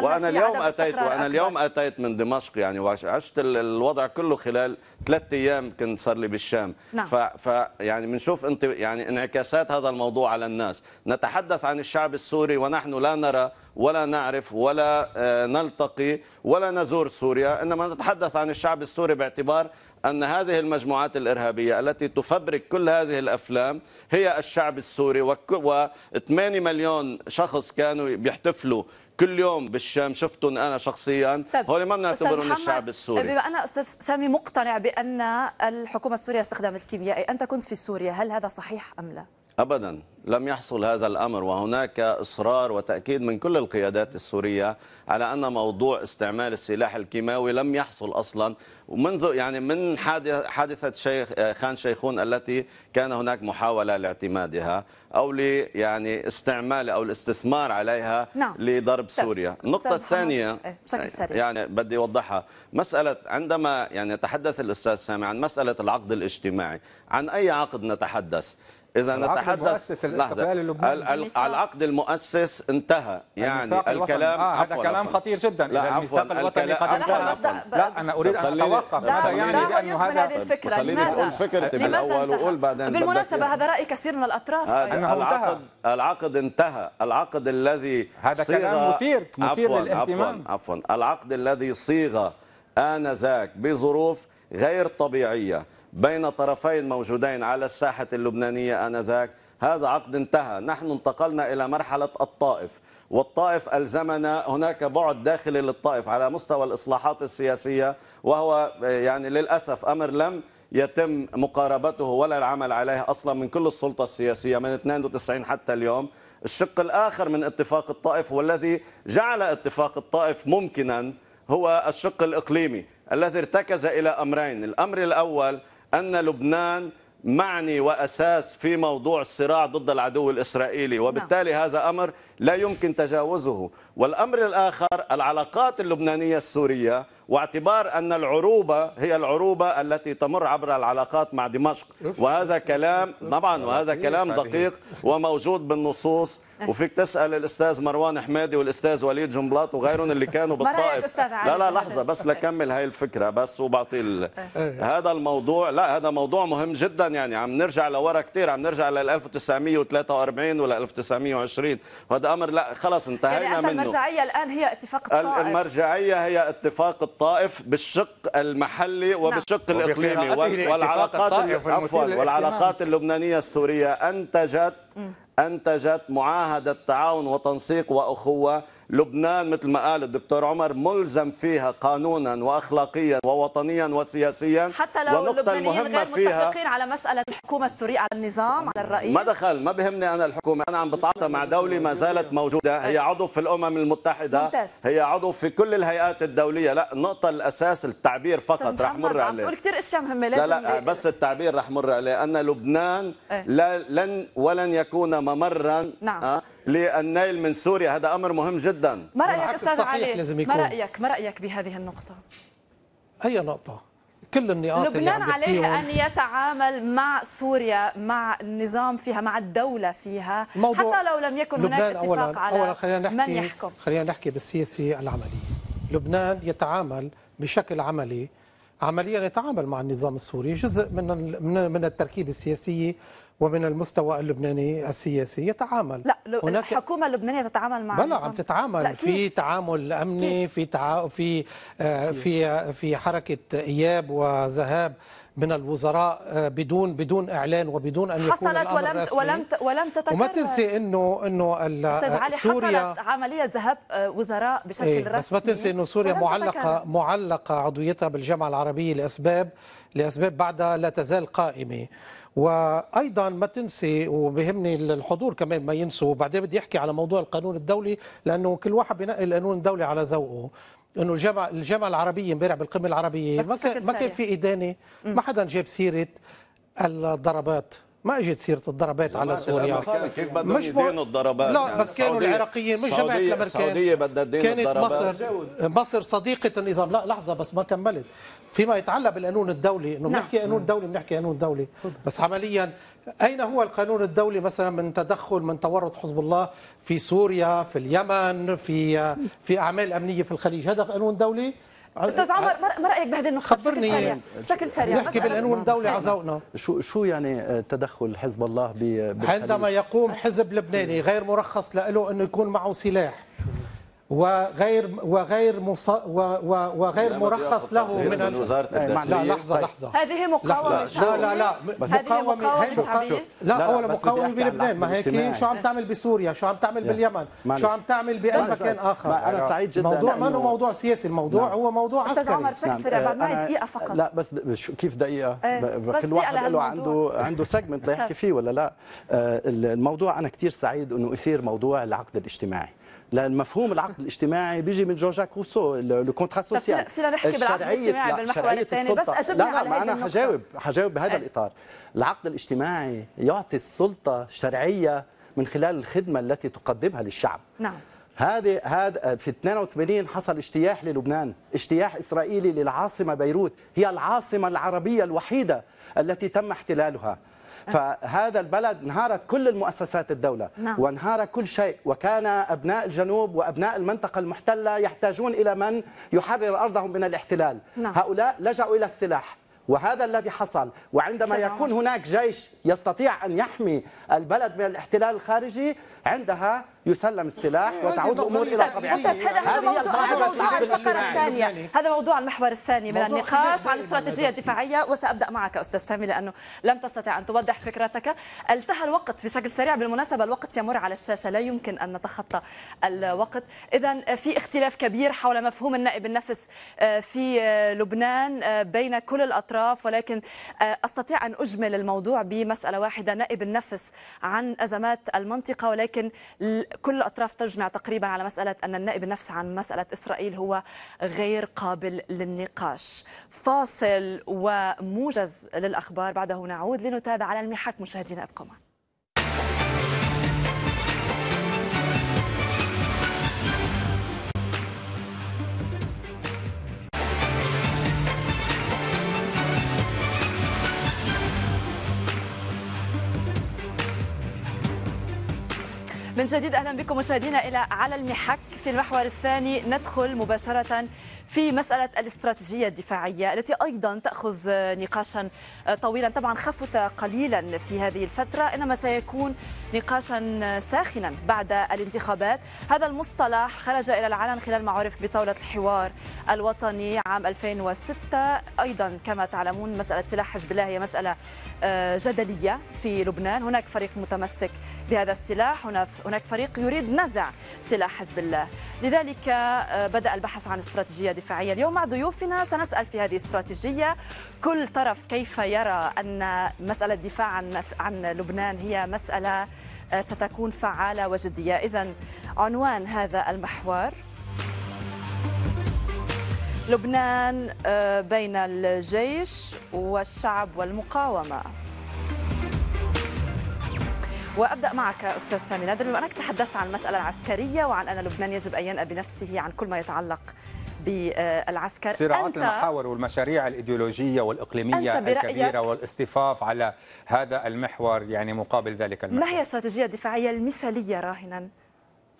وانا اليوم اتيت وانا اليوم اتيت من دمشق يعني وعشت الوضع كله خلال ثلاث ايام كنت صار لي بالشام نعم. ف... ف يعني بنشوف انت يعني انعكاسات هذا الموضوع على الناس نتحدث عن الشعب السوري ونحن لا نرى ولا نعرف ولا آه، نلتقي ولا نزور سوريا انما نتحدث عن الشعب السوري باعتبار أن هذه المجموعات الإرهابية التي تفبرك كل هذه الأفلام هي الشعب السوري و8 مليون شخص كانوا بيحتفلوا كل يوم بالشام شفتهم انا شخصيا طيب، هول ما بنعتبرهم الشعب السوري بما انا استاذ سامي مقتنع بان الحكومه السوريه استخدمت الكيميائي انت كنت في سوريا هل هذا صحيح ام لا أبدا لم يحصل هذا الأمر وهناك إصرار وتأكيد من كل القيادات السورية على أن موضوع استعمال السلاح الكيماوي لم يحصل أصلا ومنذ يعني من حادثة شيخ خان شيخون التي كان هناك محاولة لاعتمادها أو ل يعني استعمال أو الاستثمار عليها نعم. لضرب سوريا النقطة الثانية أه، يعني بدي أوضحها مسألة عندما يعني يتحدث الأستاذ سامي عن مسألة العقد الاجتماعي عن أي عقد نتحدث اذا نتحدث الاستقلالي اللبناني العقد المؤسس انتهى يعني الكلام آه هذا كلام خطير جدا لا عفوا الوطني قد انتهى لا انا اريد ان اتوقف هذا يعني لانه هذا الفكره خليني اقول فكرتي بالاول واقول بعدين بالمناسبه هذا راي كثير من الاطراف انه العقد العقد انتهى العقد الذي هذا كلام مثير مثير للاهتمام عفوا العقد الذي صيغ انذاك بظروف غير طبيعيه بين طرفين موجودين على الساحة اللبنانية آنذاك هذا عقد انتهى نحن انتقلنا إلى مرحلة الطائف والطائف ألزمنا هناك بعد داخلي للطائف على مستوى الإصلاحات السياسية وهو يعني للأسف أمر لم يتم مقاربته ولا العمل عليه أصلا من كل السلطة السياسية من 92 حتى اليوم الشق الآخر من اتفاق الطائف والذي جعل اتفاق الطائف ممكنا هو الشق الإقليمي الذي ارتكز إلى أمرين الأمر الأول أن لبنان معني وأساس في موضوع الصراع ضد العدو الإسرائيلي وبالتالي نعم. هذا أمر لا يمكن تجاوزه والأمر الآخر العلاقات اللبنانية السورية واعتبار أن العروبة هي العروبة التي تمر عبر العلاقات مع دمشق وهذا كلام طبعا وهذا كلام دقيق وموجود بالنصوص أه. وفيك تسال الاستاذ مروان حمادي والاستاذ وليد جنبلاط وغيرهم اللي كانوا بالطائف لا لا لحظه بس لكمل هاي الفكره بس وبعطي أه. هذا الموضوع لا هذا موضوع مهم جدا يعني عم نرجع لورا كثير عم نرجع لل 1943 ولا 1920 وهذا الامر لا خلص انتهينا يعني منه المرجعيه الان هي اتفاق الطائف المرجعيه هي اتفاق الطائف بالشق المحلي نعم. وبالشق نعم. الاقليمي والعلاقات عفوا والعلاقات اللبنانيه السوريه انتجت انتجت معاهده تعاون وتنسيق واخوه لبنان مثل ما قال الدكتور عمر ملزم فيها قانونا واخلاقيا ووطنيا وسياسيا حتى لو اللبنانيين المهمة غير فيها متفقين على مساله الحكومه السوريه على النظام على الرئيس ما دخل ما بهمني انا الحكومه انا عم بتعاطى مع دوله ما زالت موجوده هي طيب. عضو في الامم المتحده ممتاز. هي عضو في كل الهيئات الدوليه لا النقطه الاساس التعبير فقط رح مر عليه بتقول كثير اشياء مهمه لا لا بس التعبير رح مر عليه ان لبنان إيه. لا لن ولن يكون ممرا نعم. آه، للنيل من سوريا هذا امر مهم جدا ما رايك استاذ علي لازم يكون. ما رايك ما رايك بهذه النقطه اي نقطه كل النقاط لبنان عليه أن يتعامل مع سوريا مع النظام فيها مع الدولة فيها موضوع حتى لو لم يكن هناك اتفاق أولاً على أولاً خلينا نحكي من يحكم خلينا نحكي بالسياسة العملية لبنان يتعامل بشكل عملي عمليا يتعامل مع النظام السوري جزء من من التركيبة السياسية ومن المستوى اللبناني السياسي يتعامل لا هناك الحكومه اللبنانيه تتعامل مع بلا عم تتعامل في تعامل امني في تعا... في آه، في آه، في حركه اياب وذهاب من الوزراء آه، بدون بدون اعلان وبدون ان يكون حصلت ولم رسمي. ولم ولم تتكرر وما تنسي انه انه استاذ علي سوريا حصلت عمليه ذهاب وزراء بشكل إيه رسمي بس ما تنسي انه سوريا معلقه تتكلم. معلقه عضويتها بالجامعه العربيه لاسباب لاسباب بعدها لا تزال قائمه وايضا ما تنسي وبهمني الحضور كمان ما ينسوا وبعدين بدي احكي على موضوع القانون الدولي لانه كل واحد بينقي القانون الدولي على ذوقه انه الجامعه الجامعه العربيه امبارح بالقمه العربيه ما كان ما كان في ادانه ما حدا جاب سيره الضربات ما اجت سيره الضربات على سوريا كيف بدهم يدينوا الضربات لا يعني بس كانوا العراقيين مش جماعه الامريكان السعوديه بدها تدين الضربات مصر مصر صديقه النظام لا لحظه بس ما كملت فيما يتعلق بالقانون الدولي انه نعم. بنحكي قانون دولي بنحكي قانون دولي بس عمليا اين هو القانون الدولي مثلا من تدخل من تورط حزب الله في سوريا في اليمن في في اعمال امنيه في الخليج هذا قانون دولي استاذ عمر ما رايك بهذه النقطه بشكل سريع بشكل سريع نحكي بالقانون الدولي عزونا شو شو يعني آه، تدخل حزب الله عندما يقوم حزب لبناني غير مرخص له انه يكون معه سلاح وغير وغير مص... وغير مرخص له من وزاره الداخليه لا لحظه طيب. لحظه هذه مقاومه لا لا لا مقاومه هي مقاومه لا اول مقاومه بلبنان ما هيك شو عم تعمل بسوريا شو عم تعمل باليمن شو عم تعمل باي مكان اخر انا سعيد جدا الموضوع ما هو موضوع سياسي الموضوع نعم. هو موضوع عسكري استاذ عمر بشكل نعم. سريع بعد معي دقيقه فقط لا بس كيف دقيقه آه، كل واحد له عنده عنده سيجمنت ليحكي فيه ولا لا آه، الموضوع انا كثير سعيد انه يصير موضوع العقد الاجتماعي لان مفهوم العقد الاجتماعي بيجي من جون جاك روسو لو كونترا سوسيال فينا نحكي بالعقد الاجتماعي بالمحور الثاني بس اجبني لا لا انا حجاوب حجاوب بهذا الاطار العقد الاجتماعي يعطي السلطه الشرعيه من خلال الخدمه التي تقدمها للشعب نعم هذه هذا في 82 حصل اجتياح للبنان، اجتياح اسرائيلي للعاصمه بيروت، هي العاصمه العربيه الوحيده التي تم احتلالها. فهذا البلد انهارت كل المؤسسات الدولة نعم. وانهار كل شيء وكان أبناء الجنوب وأبناء المنطقة المحتلة يحتاجون إلى من يحرر أرضهم من الاحتلال نعم. هؤلاء لجأوا إلى السلاح وهذا الذي حصل وعندما يكون هناك جيش يستطيع أن يحمي البلد من الاحتلال الخارجي عندها يسلم السلاح أيوة، وتعود الامور الى طبيعتها هذا موضوع الفقره الثانيه هذا موضوع المحور الثاني من النقاش عن الاستراتيجيه الدفاعيه وسابدا معك استاذ سامي لانه لم تستطع ان توضح فكرتك التهى الوقت بشكل سريع بالمناسبه الوقت يمر على الشاشه لا يمكن ان نتخطى الوقت اذا في اختلاف كبير حول مفهوم النائب النفس آه، في آه، لبنان آه، بين كل الاطراف ولكن استطيع ان اجمل الموضوع بمساله واحده نائب النفس عن ازمات المنطقه ولكن ولكن كل الأطراف تجمع تقريبا على مسألة أن النائب نفسه عن مسألة إسرائيل هو غير قابل للنقاش فاصل وموجز للأخبار بعده نعود لنتابع على المحك مشاهدينا ابقوا معنا من جديد اهلا بكم مشاهدينا الى على المحك في المحور الثاني ندخل مباشره في مسألة الاستراتيجية الدفاعية التي أيضا تأخذ نقاشا طويلا طبعا خفت قليلا في هذه الفترة إنما سيكون نقاشا ساخنا بعد الانتخابات هذا المصطلح خرج إلى العلن خلال معارف بطاولة الحوار الوطني عام 2006 أيضا كما تعلمون مسألة سلاح حزب الله هي مسألة آه، جدلية في لبنان هناك فريق متمسك بهذا السلاح هناك فريق يريد نزع سلاح حزب الله لذلك آه، بدأ البحث عن استراتيجية الدفاعيه اليوم مع ضيوفنا سنسأل في هذه الاستراتيجية كل طرف كيف يرى أن مسألة الدفاع عن, عن لبنان هي مسألة آه، ستكون فعالة وجدية إذا عنوان هذا المحور لبنان آه، بين الجيش والشعب والمقاومة وابدا معك استاذ سامي نادر بما انك تحدثت عن المساله العسكريه وعن ان لبنان يجب ان ينأى بنفسه عن كل ما يتعلق بالعسكر صراعات أنت المحاور والمشاريع الإيديولوجية والإقليمية الكبيرة والاصطفاف على هذا المحور يعني مقابل ذلك المحور ما هي الاستراتيجية الدفاعية المثالية راهنا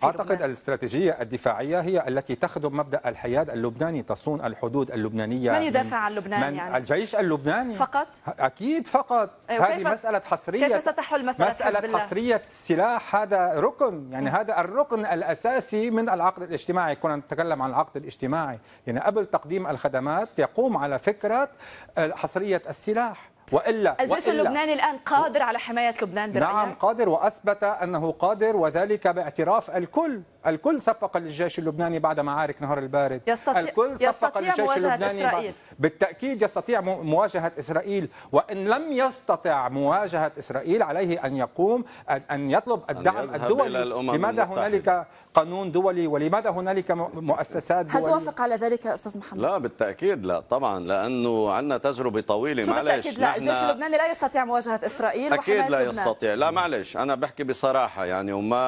اعتقد لبنان. الاستراتيجيه الدفاعيه هي التي تخدم مبدا الحياد اللبناني تصون الحدود اللبنانيه من يدافع عن لبنان من يعني الجيش اللبناني فقط اكيد فقط أيوة هذه مساله حصريه كيف ستحل مساله مساله حزب حصريه السلاح هذا ركن يعني م. إيه. هذا الركن الاساسي من العقد الاجتماعي كنا نتكلم عن العقد الاجتماعي يعني قبل تقديم الخدمات يقوم على فكره حصريه السلاح والا الجيش وإلا اللبناني الان قادر على حمايه لبنان برايك؟ نعم قادر واثبت انه قادر وذلك باعتراف الكل الكل صفق للجيش اللبناني بعد معارك نهر البارد يستطيع الكل صفق يستطيع للجيش اللبناني إسرائيل. بالتأكيد يستطيع مواجهة إسرائيل وإن لم يستطع مواجهة إسرائيل عليه أن يقوم أن يطلب الدعم أن الدولي لماذا هنالك قانون دولي ولماذا هنالك مؤسسات دولية هل توافق على ذلك أستاذ محمد؟ لا بالتأكيد لا طبعا لأنه عندنا تجربة طويلة شو معلش بالتأكيد لا الجيش اللبناني لا يستطيع مواجهة إسرائيل أكيد لا لبنان. يستطيع لا معلش أنا بحكي بصراحة يعني وما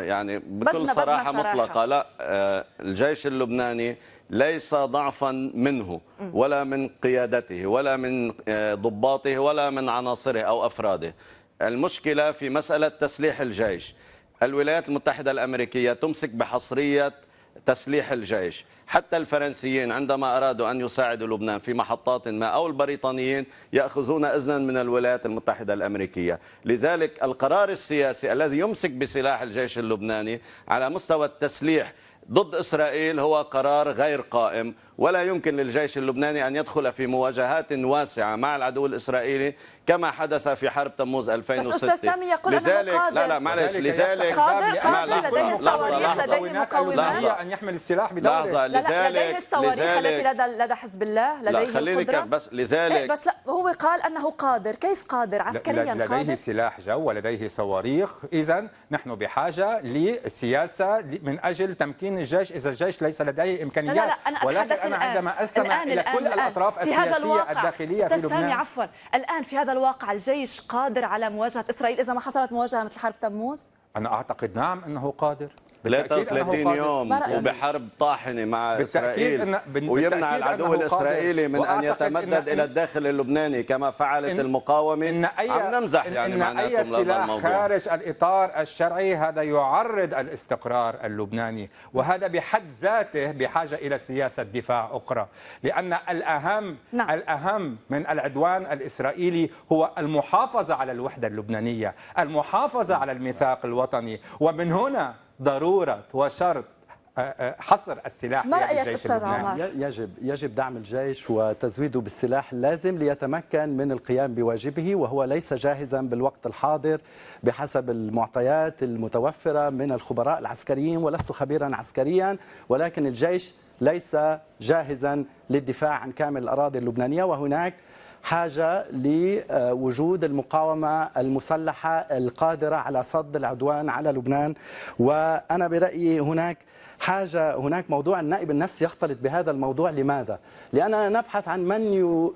يعني بكل صراحة صراحة, مطلقة لا آه، الجيش اللبناني ليس ضعفا منه ولا من قيادته ولا من آه، ضباطه ولا من عناصره أو أفراده المشكلة في مسألة تسليح الجيش الولايات المتحدة الأمريكية تمسك بحصرية تسليح الجيش حتى الفرنسيين عندما أرادوا أن يساعدوا لبنان في محطات ما أو البريطانيين يأخذون إذنا من الولايات المتحدة الأمريكية لذلك القرار السياسي الذي يمسك بسلاح الجيش اللبناني على مستوى التسليح ضد إسرائيل هو قرار غير قائم ولا يمكن للجيش اللبناني أن يدخل في مواجهات واسعة مع العدو الإسرائيلي كما حدث في حرب تموز 2006 بس أستاذ سامي يقول لذلك أنه قادر لا لا معلش لذلك قادر قادر لديه الصواريخ لديه مقومات أن يحمل السلاح بدوره لحظة لذلك لديه الصواريخ التي لدى لدى حزب الله لديه القدرة بس لذلك إيه، بس لا هو قال أنه قادر كيف قادر عسكريا قادر لديه سلاح جو ولديه صواريخ إذا نحن بحاجة لسياسة من أجل تمكين الجيش إذا الجيش ليس لديه إمكانيات لا لا أنا أتحدث أنا الآن. عندما أستمع الآن إلى الآن كل الآن. الأطراف في هذا الواقع الداخلية في لبنان عفوا الآن في هذا الواقع الجيش قادر على مواجهة إسرائيل إذا ما حصلت مواجهة مثل حرب تموز؟ أنا أعتقد نعم أنه قادر 33 يوم وبحرب طاحنه مع اسرائيل ويمنع العدو الاسرائيلي من ان يتمدد إن الى الداخل اللبناني كما فعلت إن المقاومه إن أي عم نمزح يعني إن معناتهم أي سلاح الموضوع خارج الاطار الشرعي هذا يعرض الاستقرار اللبناني وهذا بحد ذاته بحاجه الى سياسه دفاع اخرى لان الاهم نعم. الاهم من العدوان الاسرائيلي هو المحافظه على الوحده اللبنانيه المحافظه على الميثاق الوطني ومن هنا ضروره وشرط آه، آه، حصر السلاح ما رايك استاذ عمر؟ يجب يجب دعم الجيش وتزويده بالسلاح اللازم ليتمكن من القيام بواجبه وهو ليس جاهزا بالوقت الحاضر بحسب المعطيات المتوفره من الخبراء العسكريين ولست خبيرا عسكريا ولكن الجيش ليس جاهزا للدفاع عن كامل الاراضي اللبنانيه وهناك حاجه لوجود المقاومه المسلحه القادره على صد العدوان على لبنان وانا برايي هناك حاجة هناك موضوع النائب النفسي يختلط بهذا الموضوع لماذا؟ لأننا نبحث عن من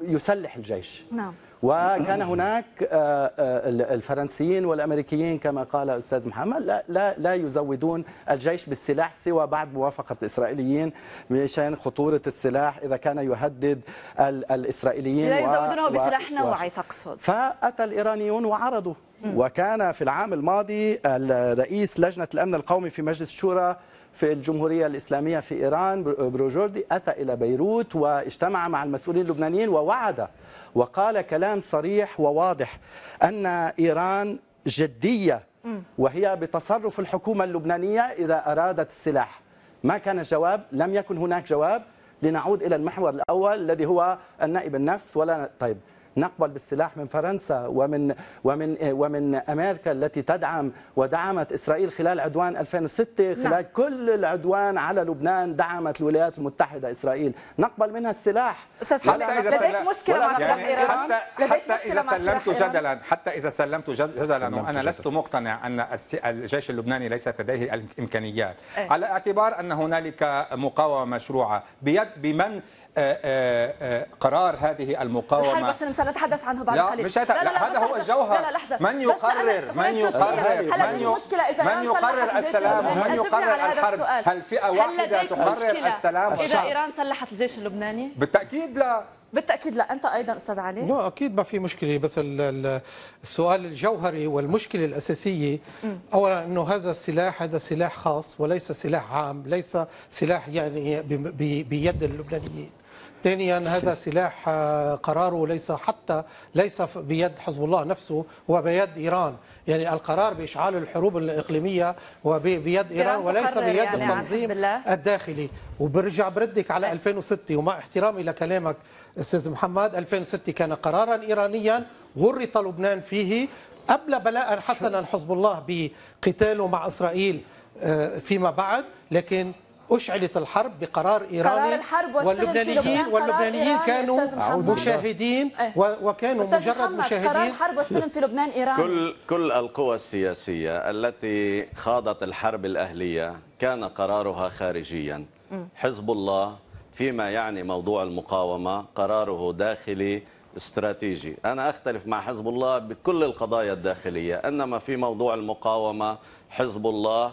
يسلح الجيش نعم. وكان هناك آه، آه، الفرنسيين والامريكيين كما قال استاذ محمد لا لا, لا يزودون الجيش بالسلاح سوى بعد موافقه الاسرائيليين بشان خطوره السلاح اذا كان يهدد الاسرائيليين لا يزودونه و... بسلاح نوعي تقصد فاتى الايرانيون وعرضوا وكان في العام الماضي رئيس لجنه الامن القومي في مجلس الشورى في الجمهورية الإسلامية في إيران بروجوردي أتى إلى بيروت واجتمع مع المسؤولين اللبنانيين ووعد وقال كلام صريح وواضح أن إيران جدية وهي بتصرف الحكومة اللبنانية إذا أرادت السلاح ما كان الجواب لم يكن هناك جواب لنعود إلى المحور الأول الذي هو النائب النفس ولا طيب نقبل بالسلاح من فرنسا ومن ومن ومن امريكا التي تدعم ودعمت اسرائيل خلال عدوان 2006 نعم. خلال نعم. كل العدوان على لبنان دعمت الولايات المتحده اسرائيل نقبل منها السلاح استاذ لديك مشكله مع سلاح يعني ايران حتى, حتى اذا سلمت جدلا حتى اذا سلمت جدلا وانا لست مقتنع ان الجيش اللبناني ليست لديه الامكانيات إيه. على اعتبار ان هنالك مقاومه مشروعه بيد بمن آه، آه، آه، قرار هذه المقاومه بس سنتحدث عنه بعد قليل مش هت... لا, لا, لا, لا هذا هو الجوهر لا لا من يقرر من يقرر من المشكله اذا من يقرر السلام ومن يقرر الحرب هل فئه واحده تقرر السلام اذا ايران سلحت الجيش اللبناني بالتاكيد لا بالتاكيد لا انت ايضا استاذ علي لا اكيد ما في مشكله بس السؤال الجوهري والمشكله الاساسيه اولا انه هذا السلاح هذا سلاح خاص وليس سلاح عام ليس سلاح يعني بيد اللبنانيين ثانيا هذا سلاح آه، قراره ليس حتى ليس بيد حزب الله نفسه هو بيد ايران يعني القرار باشعال الحروب الاقليميه هو بيد ايران وليس بيد يعني التنظيم الداخلي وبرجع بردك على 2006 ومع احترامي لكلامك استاذ محمد 2006 كان قرارا ايرانيا ورط لبنان فيه ابلى بلاء حسنا حزب الله بقتاله مع اسرائيل آه، فيما بعد لكن اشعلت الحرب بقرار ايراني قرار الحرب واللبنانيين واللبنانيين كانوا مشاهدين أه. وكانوا مجرد مشاهدين قرار الحرب والسلم في لبنان ايران كل كل القوى السياسيه التي خاضت الحرب الاهليه كان قرارها خارجيا حزب الله فيما يعني موضوع المقاومة قراره داخلي استراتيجي أنا أختلف مع حزب الله بكل القضايا الداخلية إنما في موضوع المقاومة حزب الله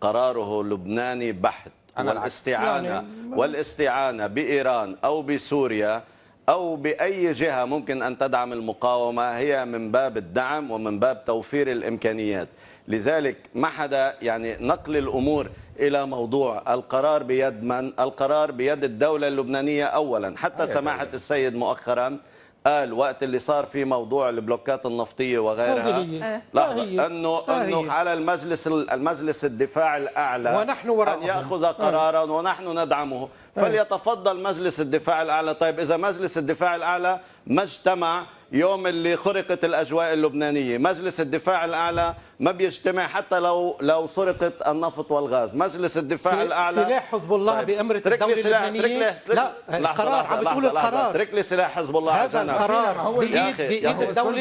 قراره لبناني بحت والاستعانة, يعني والاستعانة بإيران أو بسوريا أو بأي جهة ممكن أن تدعم المقاومة هي من باب الدعم ومن باب توفير الإمكانيات لذلك ما حدا يعني نقل الأمور الى موضوع القرار بيد من؟ القرار بيد الدوله اللبنانيه اولا، حتى آه سماحه السيد مؤخرا قال وقت اللي صار في موضوع البلوكات النفطيه وغيرها آه، لحظه انه انه على المجلس المجلس الدفاع الاعلى ونحن ان ياخذ آه. قرارا ونحن ندعمه فليتفضل مجلس الدفاع الاعلى طيب اذا مجلس الدفاع الاعلى ما اجتمع يوم اللي خرقت الاجواء اللبنانيه مجلس الدفاع الاعلى ما بيجتمع حتى لو لو سرقت النفط والغاز مجلس الدفاع الاعلى سلاح حزب الله طيب. بامره الدوله اللبنانيه لا القرار عم بتقول القرار ترك لي سلاح حزب الله هذا القرار بايد بايد الدوله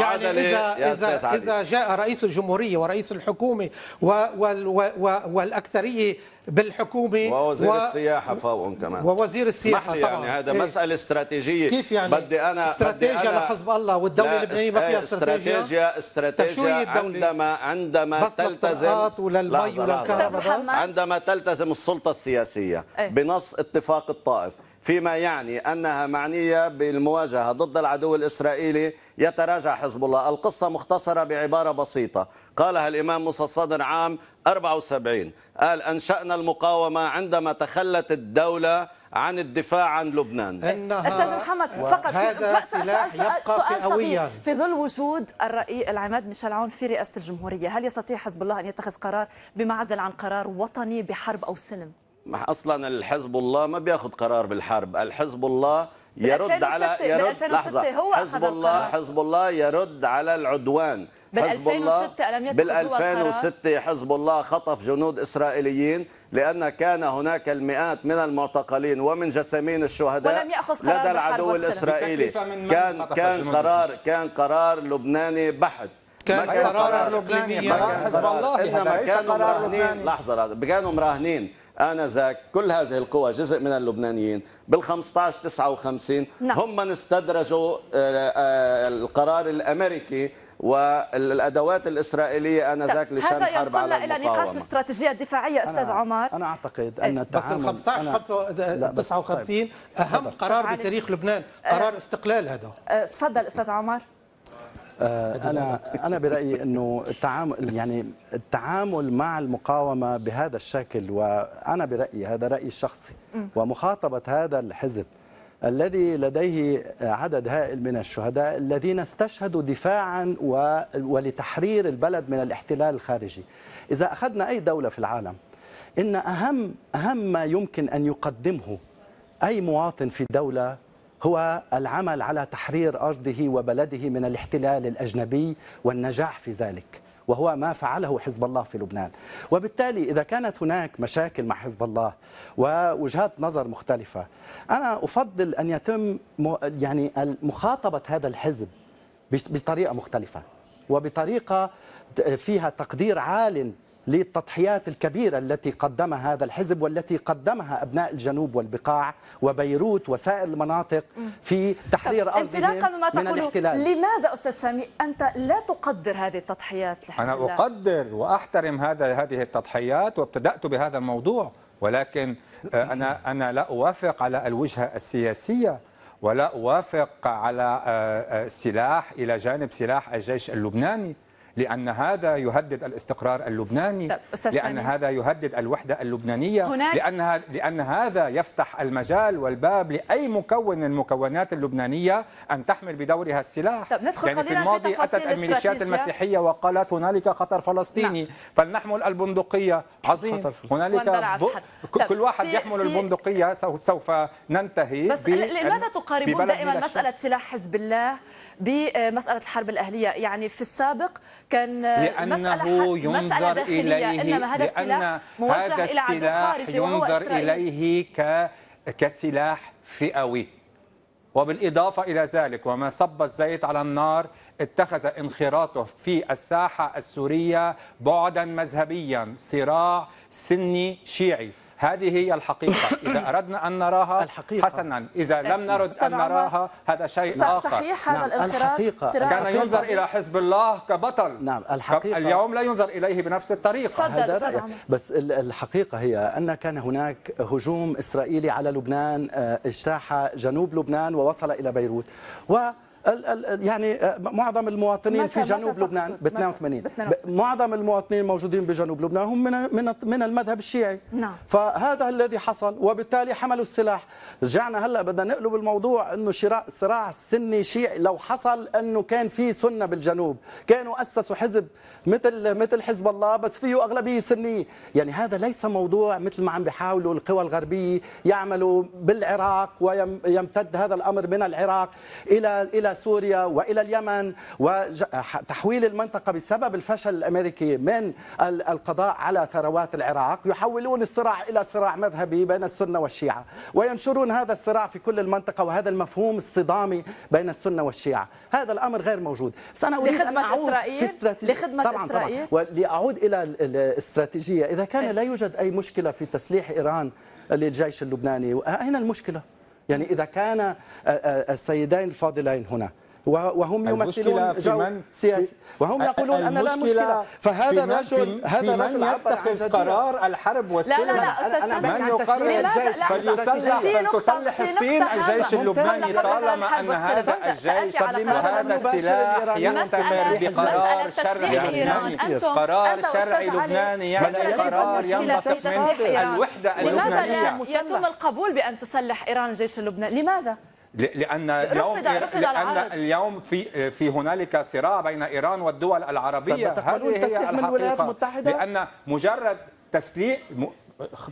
يعني اذا اذا اذا جاء رئيس الجمهوريه ورئيس الحكومه والاكثريه بالحكومه ووزير و... السياحه فوقهم كمان ووزير السياحه يعني طبعا يعني هذا إيه؟ مساله استراتيجيه كيف يعني بدي انا استراتيجيا أنا... لحزب الله والدوله اللبنانيه ما فيها إيه، استراتيجيا استراتيجيا, استراتيجيا عندما عندما تلتزم عندما تلتزم السلطة السياسية إيه. بنص اتفاق الطائف فيما يعني أنها معنية بالمواجهة ضد العدو الإسرائيلي يتراجع حزب الله القصة مختصرة بعبارة بسيطة قالها الإمام موسى الصدر عام 74 قال أنشأنا المقاومة عندما تخلت الدولة عن الدفاع عن لبنان استاذ محمد فقط هذا سؤال, في ظل وجود الرأي العماد ميشيل عون في رئاسة الجمهورية هل يستطيع حزب الله أن يتخذ قرار بمعزل عن قرار وطني بحرب أو سلم اصلا الحزب الله ما بياخذ قرار بالحرب الحزب الله يرد على يرد لحظة هو حزب الله حزب الله يرد على العدوان بال 2006 لم يتخذوا بال 2006 حزب الله خطف جنود اسرائيليين لأن كان هناك المئات من المعتقلين ومن جسامين الشهداء ولم يأخذ قرار لدى العدو الإسرائيلي كان كان قرار كان قرار لبناني بحت كان قرارا لبنانيا حزب الله انما كانوا مراهنين لحظه كانوا مراهنين انذاك كل هذه القوى جزء من اللبنانيين بال 15 59 نعم. هم من استدرجوا آه، آه، القرار الامريكي والادوات الاسرائيليه انذاك طيب، لشان حرب على المقاومه الى نقاش استراتيجيه دفاعيه استاذ أنا عمر انا اعتقد إيه. ان التعامل بس 15 أنا... 59 طيب. اهم تفضل. قرار بتاريخ لبنان إيه. قرار استقلال هذا إيه، تفضل استاذ عمر آه، انا انا برايي انه التعامل يعني التعامل مع المقاومه بهذا الشكل وانا برايي هذا رايي الشخصي ومخاطبه هذا الحزب الذي لديه عدد هائل من الشهداء الذين استشهدوا دفاعا ولتحرير البلد من الاحتلال الخارجي إذا أخذنا أي دولة في العالم إن أهم, أهم ما يمكن أن يقدمه أي مواطن في دولة هو العمل على تحرير أرضه وبلده من الاحتلال الأجنبي والنجاح في ذلك وهو ما فعله حزب الله في لبنان وبالتالي إذا كانت هناك مشاكل مع حزب الله ووجهات نظر مختلفة أنا أفضل أن يتم يعني مخاطبة هذا الحزب بطريقة مختلفة وبطريقة فيها تقدير عال للتضحيات الكبيرة التي قدمها هذا الحزب والتي قدمها أبناء الجنوب والبقاع وبيروت وسائر المناطق في تحرير أرضهم ما من الاحتلال لماذا أستاذ سامي أنت لا تقدر هذه التضحيات لحزب أنا الله؟ أقدر وأحترم هذا هذه التضحيات وابتدأت بهذا الموضوع ولكن آه، أنا أنا لا أوافق على الوجهة السياسية ولا أوافق على آه، آه، سلاح إلى جانب سلاح الجيش اللبناني لأن هذا يهدد الاستقرار اللبناني لأن هذا يهدد الوحدة اللبنانية لأن, لأن هذا يفتح المجال والباب لأي مكون من المكونات اللبنانية أن تحمل بدورها السلاح طب ندخل يعني في الماضي في أتت الميليشيات المسيحية وقالت هنالك خطر فلسطيني نعم. فلنحمل البندقية عظيم هنالك ب... كل واحد في يحمل في البندقية سوف ننتهي بس لماذا تقاربون دائما مسألة سلاح حزب الله بمسألة الحرب الأهلية يعني في السابق كان لأنه ينظر مسألة داخلية إليه إنما هذا السلاح موجه هذا إلى عدو خارجي وهو ينظر إسرائيل. إليه ك... كسلاح فئوي وبالإضافة إلى ذلك وما صب الزيت على النار اتخذ انخراطه في الساحة السورية بعدا مذهبيا صراع سني شيعي هذه هي الحقيقة إذا أردنا أن نراها الحقيقة. حسنا إذا أه، لم نرد أن نراها هذا شيء صحيح آخر صحيح هذا نعم. الانخراط كان ينظر إلى حزب الله كبطل نعم الحقيقة اليوم لا ينظر إليه بنفس الطريقة هذا رأيك بس الحقيقة هي أن كان هناك هجوم إسرائيلي على لبنان آه، اجتاح جنوب لبنان ووصل إلى بيروت و يعني آه، معظم المواطنين في جنوب لبنان ب 82 معظم المواطنين الموجودين بجنوب لبنان هم من من من المذهب الشيعي نعم. فهذا الذي حصل وبالتالي حملوا السلاح رجعنا هلا بدنا نقلب الموضوع انه شراء صراع سني شيعي لو حصل انه كان في سنه بالجنوب كانوا اسسوا حزب مثل مثل حزب الله بس فيه اغلبيه سنيه يعني هذا ليس موضوع مثل ما عم بيحاولوا القوى الغربيه يعملوا بالعراق ويمتد هذا الامر من العراق الى الى سوريا والى اليمن وتحويل المنطقه بسبب الفشل الامريكي من القضاء على ثروات العراق يحولون الصراع الى صراع مذهبي بين السنه والشيعه وينشرون هذا الصراع في كل المنطقه وهذا المفهوم الصدامي بين السنه والشيعه هذا الامر غير موجود بس انا اريد لخدمة ان اعود إسرائيل؟ في استراتيجية لخدمه طبعاً اسرائيل طبعاً ولاعود الى الاستراتيجيه اذا كان إيه. لا يوجد اي مشكله في تسليح ايران للجيش اللبناني اين المشكله يعني إذا كان آه، آه، السيدين الفاضلين هنا وهم يمثلون جو سياسي وهم يقولون ان لا مشكله فهذا الرجل هذا الرجل يتخذ قرار الحرب والسلم لا لا لا استاذ من يقرر الجيش فليسلح فلتسلح الصين الجيش اللبناني طالما ان هذا الجيش هذا السلاح ينتمي بقرار شرعي لبناني قرار شرعي لبناني يعني قرار ينبثق من الوحده اللبنانيه لماذا لا يتم القبول بان تسلح ايران الجيش اللبناني لماذا لان اليوم رفض رفض لان اليوم في في هنالك صراع بين ايران والدول العربيه هذه هي من الولايات المتحده لان مجرد م...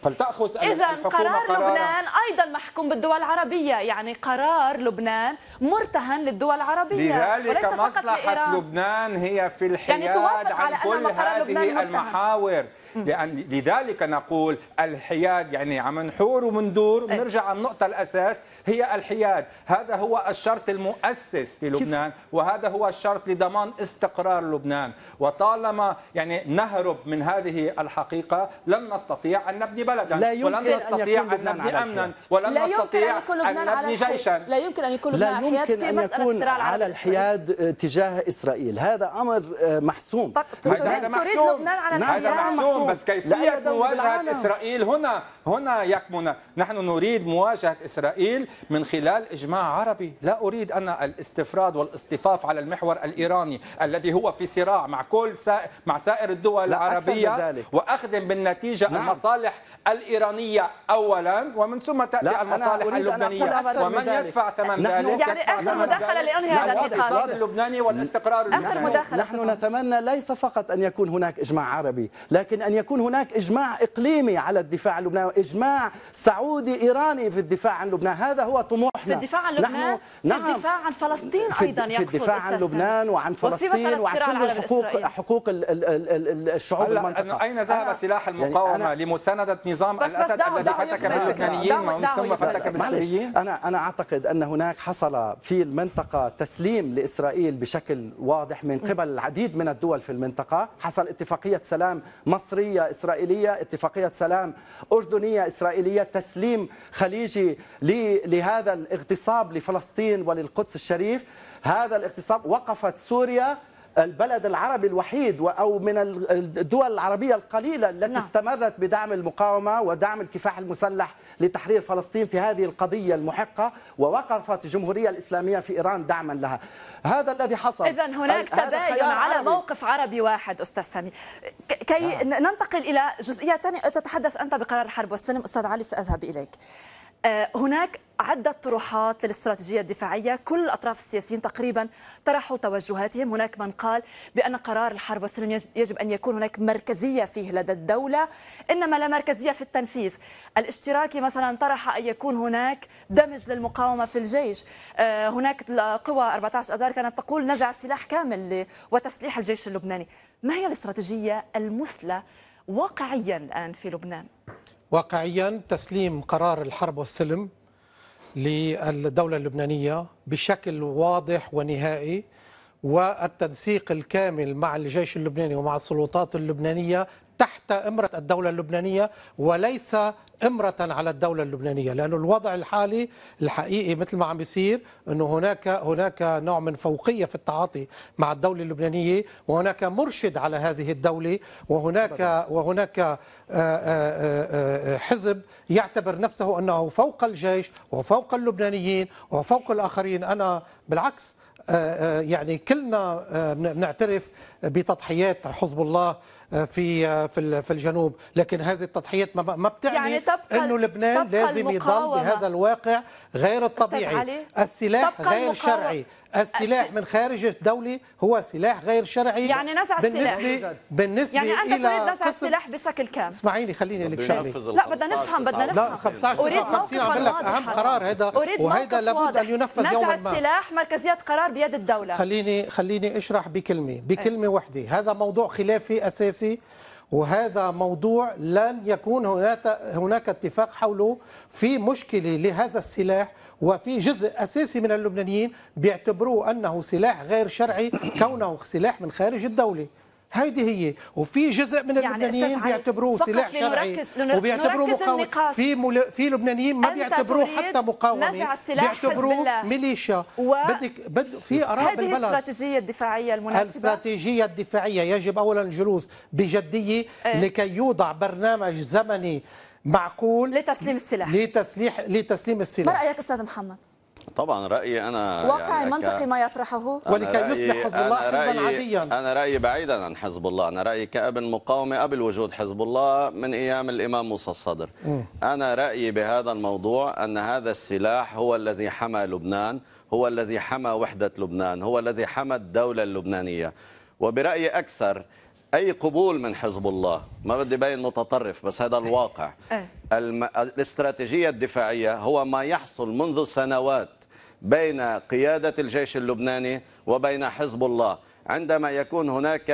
فلتأخذ إذا قرار لبنان أيضا محكوم بالدول العربية يعني قرار لبنان مرتهن للدول العربية لذلك وليس فقط مصلحة لإيران. لبنان هي في الحياد يعني توافق على كل قرار لبنان مرتهن. المحاور لأن لذلك نقول الحياد يعني عم نحور ومندور ونرجع إيه. على النقطة الأساس هي الحياد هذا هو الشرط المؤسس للبنان وهذا هو الشرط لضمان استقرار لبنان وطالما يعني نهرب من هذه الحقيقة لن نستطيع أن نبني بلدا لا يمكن ولن نستطيع أن, أن نبني أمنا ولن لا نستطيع أن, أن نبني جيشا لا يمكن أن يكون لبنان لا يمكن أن يكون على الحياد تجاه إسرائيل هذا أمر آه، محسوم تريد, تريد لبنان على الحياد هذا محسوم بس كيفية مواجهة إسرائيل هنا هنا يكمن نحن نريد مواجهة إسرائيل من خلال إجماع عربي لا أريد أنا الاستفراد والاصطفاف على المحور الإيراني الذي هو في صراع مع كل سائر مع سائر الدول العربية وأخذ بالنتيجة نعم. المصالح الإيرانية أولا ومن ثم تأتي لا المصالح اللبنانية ومن يدفع ثمن يعني ذلك يعني آخر مداخلة لأنهي نعم، هذا النقاش اللبناني والاستقرار آخر مداخلة نحن نتمنى ليس فقط أن يكون هناك إجماع عربي لكن أن يكون هناك إجماع إقليمي على الدفاع اللبناني إجماع سعودي إيراني في الدفاع عن لبنان هذا هو طموحنا في الدفاع عن لبنان نعم في الدفاع عن فلسطين ايضا يقصد في الدفاع عن لبنان وعن فلسطين وعن كل حقوق حقوق الشعوب المنطقه اين ذهب سلاح المقاومه يعني لمسانده نظام بس الاسد بس الذي فتك باللبنانيين ثم فتك بالسوريين انا انا اعتقد ان هناك حصل في المنطقه تسليم لاسرائيل بشكل واضح من قبل العديد من الدول في المنطقه حصل اتفاقيه سلام مصريه اسرائيليه اتفاقيه سلام اردنيه اسرائيليه تسليم خليجي ل لهذا الاغتصاب لفلسطين وللقدس الشريف هذا الاغتصاب وقفت سوريا البلد العربي الوحيد او من الدول العربيه القليله التي نعم. استمرت بدعم المقاومه ودعم الكفاح المسلح لتحرير فلسطين في هذه القضيه المحقه ووقفت الجمهوريه الاسلاميه في ايران دعما لها. هذا الذي حصل اذا هناك تباين على عربي. موقف عربي واحد استاذ سامي. كي آه. ننتقل الى جزئيه ثانيه تتحدث انت بقرار الحرب والسلم استاذ علي ساذهب اليك. آه، هناك عدة طروحات للاستراتيجية الدفاعية كل الأطراف السياسيين تقريبا طرحوا توجهاتهم هناك من قال بأن قرار الحرب والسلم يجب أن يكون هناك مركزية فيه لدى الدولة إنما لا مركزية في التنفيذ الاشتراكي مثلا طرح أن يكون هناك دمج للمقاومة في الجيش آه، هناك قوى 14 أذار كانت تقول نزع السلاح كامل وتسليح الجيش اللبناني ما هي الاستراتيجية المثلى واقعيا الآن في لبنان؟ واقعيا تسليم قرار الحرب والسلم للدولة اللبنانية بشكل واضح ونهائي والتنسيق الكامل مع الجيش اللبناني ومع السلطات اللبنانية تحت إمرة الدولة اللبنانية وليس إمرة على الدولة اللبنانية لأن الوضع الحالي الحقيقي مثل ما عم بيصير أنه هناك هناك نوع من فوقية في التعاطي مع الدولة اللبنانية وهناك مرشد على هذه الدولة وهناك وهناك آه، آه، آه، حزب يعتبر نفسه أنه فوق الجيش وفوق اللبنانيين وفوق الآخرين أنا بالعكس يعني كلنا بنعترف بتضحيات حزب الله في في في الجنوب لكن هذه التضحيات ما بتعني يعني انه لبنان لازم يضل بهذا الواقع غير الطبيعي السلاح غير المقاومة. شرعي السلاح من خارج الدولة هو سلاح غير شرعي يعني نزع السلاح بالنسبة, بالنسبة يعني أنت تريد نزع السلاح بشكل كامل اسمعيني خليني لك شغلة لا بدنا نفهم بدنا نفهم لا 15 59 عم لك أهم قرار هذا وهذا لابد أن ينفذ يوما ما نزع السلاح مركزية قرار بيد الدولة خليني خليني أشرح بكلمة بكلمة واحدة هذا موضوع خلافي أساسي السياسي وهذا موضوع لن يكون هناك هناك اتفاق حوله في مشكله لهذا السلاح وفي جزء اساسي من اللبنانيين بيعتبروه انه سلاح غير شرعي كونه سلاح من خارج الدوله هيدي هي وفي جزء من يعني اللبنانيين بيعتبروه سلاح شرعي وبيعتبروه مقاومه في مل... في لبنانيين ما بيعتبروه حتى مقاومه بيعتبروه ميليشيا و... بدك بد... في اراء هذه بالبلد هذه الاستراتيجيه الدفاعيه المناسبه الاستراتيجيه الدفاعيه يجب اولا الجلوس بجديه ايه؟ لكي يوضع برنامج زمني معقول لتسليم السلاح لتسليح لتسليم السلاح ما رايك استاذ محمد طبعا رايي انا واقعي يعني منطقي ما يطرحه ولكي يصبح حزب الله حزبا عاديا انا رايي بعيدا عن حزب الله انا رايي كابن مقاومه قبل وجود حزب الله من ايام الامام موسى الصدر م. انا رايي بهذا الموضوع ان هذا السلاح هو الذي حمى لبنان هو الذي حمى وحده لبنان هو الذي حمى الدوله اللبنانيه وبرايي اكثر أي قبول من حزب الله ما بدي باين متطرف بس هذا الواقع إيه. الم... الاستراتيجية الدفاعية هو ما يحصل منذ سنوات بين قيادة الجيش اللبناني وبين حزب الله عندما يكون هناك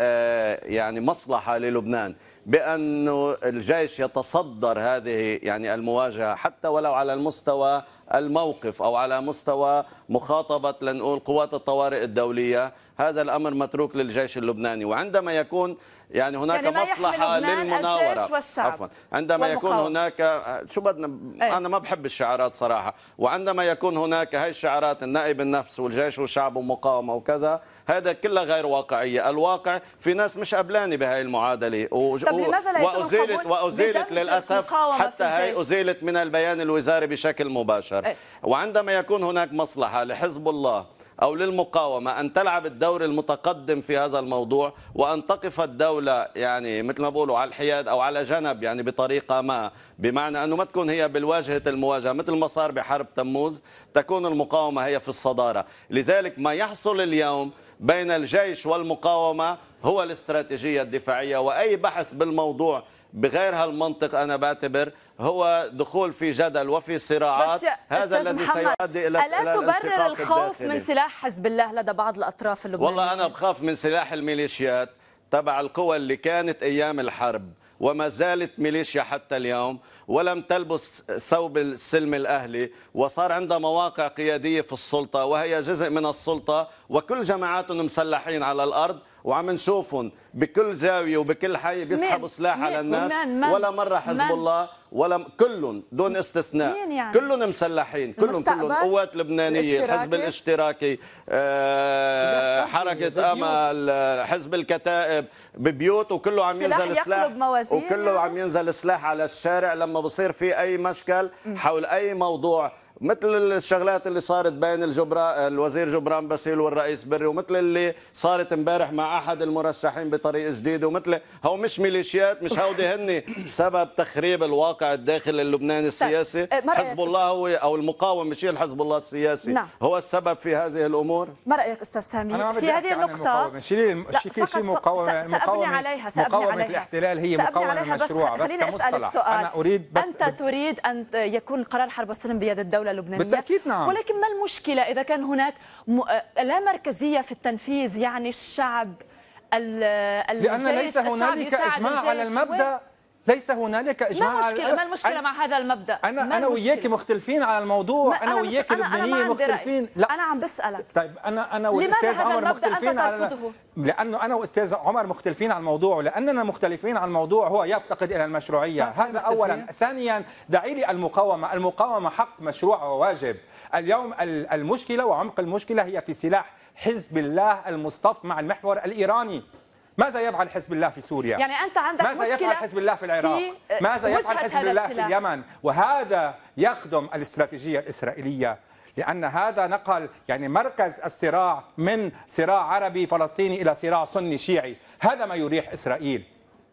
آه، يعني مصلحة للبنان بأن الجيش يتصدر هذه يعني المواجهة حتى ولو على المستوى الموقف أو على مستوى مخاطبة لنقول قوات الطوارئ الدولية هذا الأمر متروك للجيش اللبناني وعندما يكون يعني هناك يعني مصلحه للمناوره عفوا عندما يكون هناك شو بدنا أي. انا ما بحب الشعارات صراحه وعندما يكون هناك هاي الشعارات النائب النفس والجيش والشعب ومقاومه وكذا هذا كله غير واقعيه الواقع في ناس مش قبلانه بهاي المعادله و... طب لماذا لا وازيلت وازيلت للاسف حتى هاي ازيلت من البيان الوزاري بشكل مباشر أي. وعندما يكون هناك مصلحه لحزب الله أو للمقاومة أن تلعب الدور المتقدم في هذا الموضوع وأن تقف الدولة يعني مثل ما بقولوا على الحياد أو على جنب يعني بطريقة ما بمعنى أنه ما تكون هي بالواجهة المواجهة مثل ما صار بحرب تموز تكون المقاومة هي في الصدارة لذلك ما يحصل اليوم بين الجيش والمقاومة هو الاستراتيجية الدفاعية وأي بحث بالموضوع بغير هالمنطق انا بعتبر هو دخول في جدل وفي صراعات هذا الذي سيؤدي الى الا تبرر الخوف من سلاح حزب الله لدى بعض الاطراف اللبنانيه والله انا بخاف من سلاح الميليشيات تبع القوى اللي كانت ايام الحرب وما زالت ميليشيا حتى اليوم ولم تلبس ثوب السلم الأهلي وصار عندها مواقع قيادية في السلطة وهي جزء من السلطة وكل جماعاتهم مسلحين على الأرض وعم نشوفهم بكل زاويه وبكل حي بيسحبوا سلاح على الناس من من ولا مره حزب الله ولا كلهم دون استثناء يعني؟ كلهم مسلحين كلهم كلهم قوات لبنانيه الحزب الاشتراكي آه حركه امل حزب الكتائب ببيوت وكله عم ينزل سلاح وكله يعني؟ عم ينزل سلاح على الشارع لما بصير في اي مشكل حول اي موضوع مثل الشغلات اللي صارت بين الجبرا الوزير جبران باسيل والرئيس بري ومثل اللي صارت امبارح مع احد المرشحين بطريق جديد ومثل هو مش ميليشيات مش هودي هن سبب تخريب الواقع الداخلي اللبناني طيب، السياسي آه، حزب الله هو او المقاومه مش حزب الله السياسي نعم. هو السبب في هذه الامور ما رايك استاذ سامي في هذه النقطه في شيء مقاومه مقاومه عليها سأبني مقاومه عليها. الاحتلال هي مقاومه مشروعه بس, بس, بس كمصطلح انا اريد بس انت تريد ان يكون قرار حرب السلم بيد الدوله الدولة اللبنانية بالتأكيد نعم ولكن ما المشكلة إذا كان هناك م... آه، لا مركزية في التنفيذ يعني الشعب ال... آه، لأن ليس هنالك إجماع على المبدأ ليس هنالك اجماع ما المشكله ما المشكله مع هذا المبدا انا انا وياك مختلفين على الموضوع انا, أنا وياك لبنانيين مختلفين لا انا عم بسالك طيب انا انا والاستاذ عمر مختلفين على لانه انا والاستاذ عمر مختلفين على الموضوع لاننا مختلفين على الموضوع هو يفتقد الى المشروعيه طيب، هذا اولا ثانيا دعي لي المقاومه المقاومه حق مشروع وواجب اليوم المشكله وعمق المشكله هي في سلاح حزب الله المصطف مع المحور الايراني ماذا يفعل حزب الله في سوريا؟ يعني أنت عندك ماذا مشكلة يفعل حزب الله في العراق؟ في ماذا يفعل حزب الله في اليمن؟ وهذا يخدم الاستراتيجية الإسرائيلية لأن هذا نقل يعني مركز الصراع من صراع عربي فلسطيني إلى صراع سني شيعي هذا ما يريح إسرائيل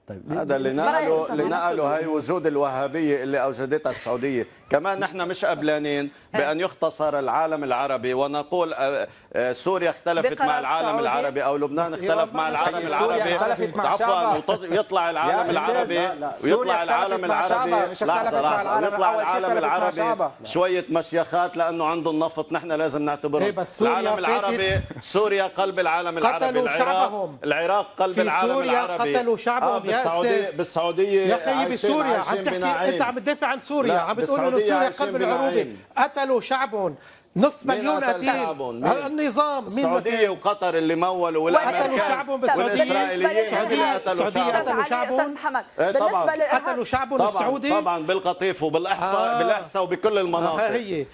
طيب هذا اللي نقله اللي نقله هي وجود الوهابيه اللي اوجدتها السعوديه كمان نحن مش قبلانين بأن يختصر العالم العربي ونقول آه، آه، سوريا اختلفت مع العالم العربي أو لبنان اختلف مع العالم العربي عفوا ويطلع العالم العربي ويطلع العالم العربي لحظة لحظة ويطلع العالم العربي شوية مشيخات لأنه عندهم نفط نحن لازم نعتبرهم إيه، العالم العربي إيه؟ سوريا قلب العالم العربي العراق العراق قلب العالم العربي قتلوا شعبهم آه، بالسعودية بالسعودية يا أخي بسوريا عم تحكي انت عم تدافع عن سوريا عم بتقول سوريا قبل العروبه قتلوا شعبهم نص مليون قتيل النظام السعودية وقطر اللي مولوا والامريكان شعبهم بالسعودية السعودية قتلوا شعبهم استاذ محمد بالنسبة قتلوا شعبهم إيه، السعودي طبعا بالقطيف وبالاحصاء آه. بالاحصاء وبكل المناطق آه،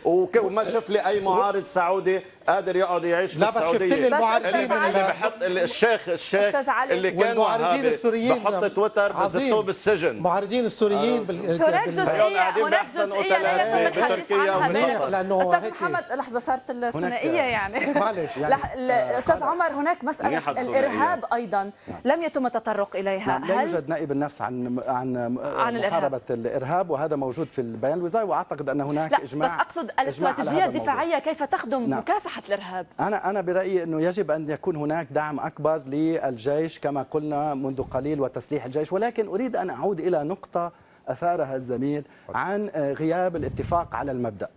وما شف لي اي معارض سعودي قادر يقعد يعيش لا بس شفت لي المعارضين اللي بحط الشيخ الشيخ اللي كان معارضين السوريين بحط تويتر بزتوه بالسجن معارضين السوريين هناك جزئيه هناك جزئيه لا يتم الحديث عنها لانه استاذ محمد لحظه صارت الثنائيه يعني معلش يعني. استاذ عمر هناك مساله الارهاب ايضا نعم. لم يتم التطرق اليها نعم، لا يوجد نائب النفس عن عن عن محاربه الارهاب وهذا موجود في البيان الوزاري واعتقد ان هناك اجماع لا بس اقصد الاستراتيجيه الدفاعيه كيف تخدم مكافحه نعم. مصلحه الارهاب انا انا برايي انه يجب ان يكون هناك دعم اكبر للجيش كما قلنا منذ قليل وتسليح الجيش ولكن اريد ان اعود الى نقطه اثارها الزميل عن غياب الاتفاق على المبدا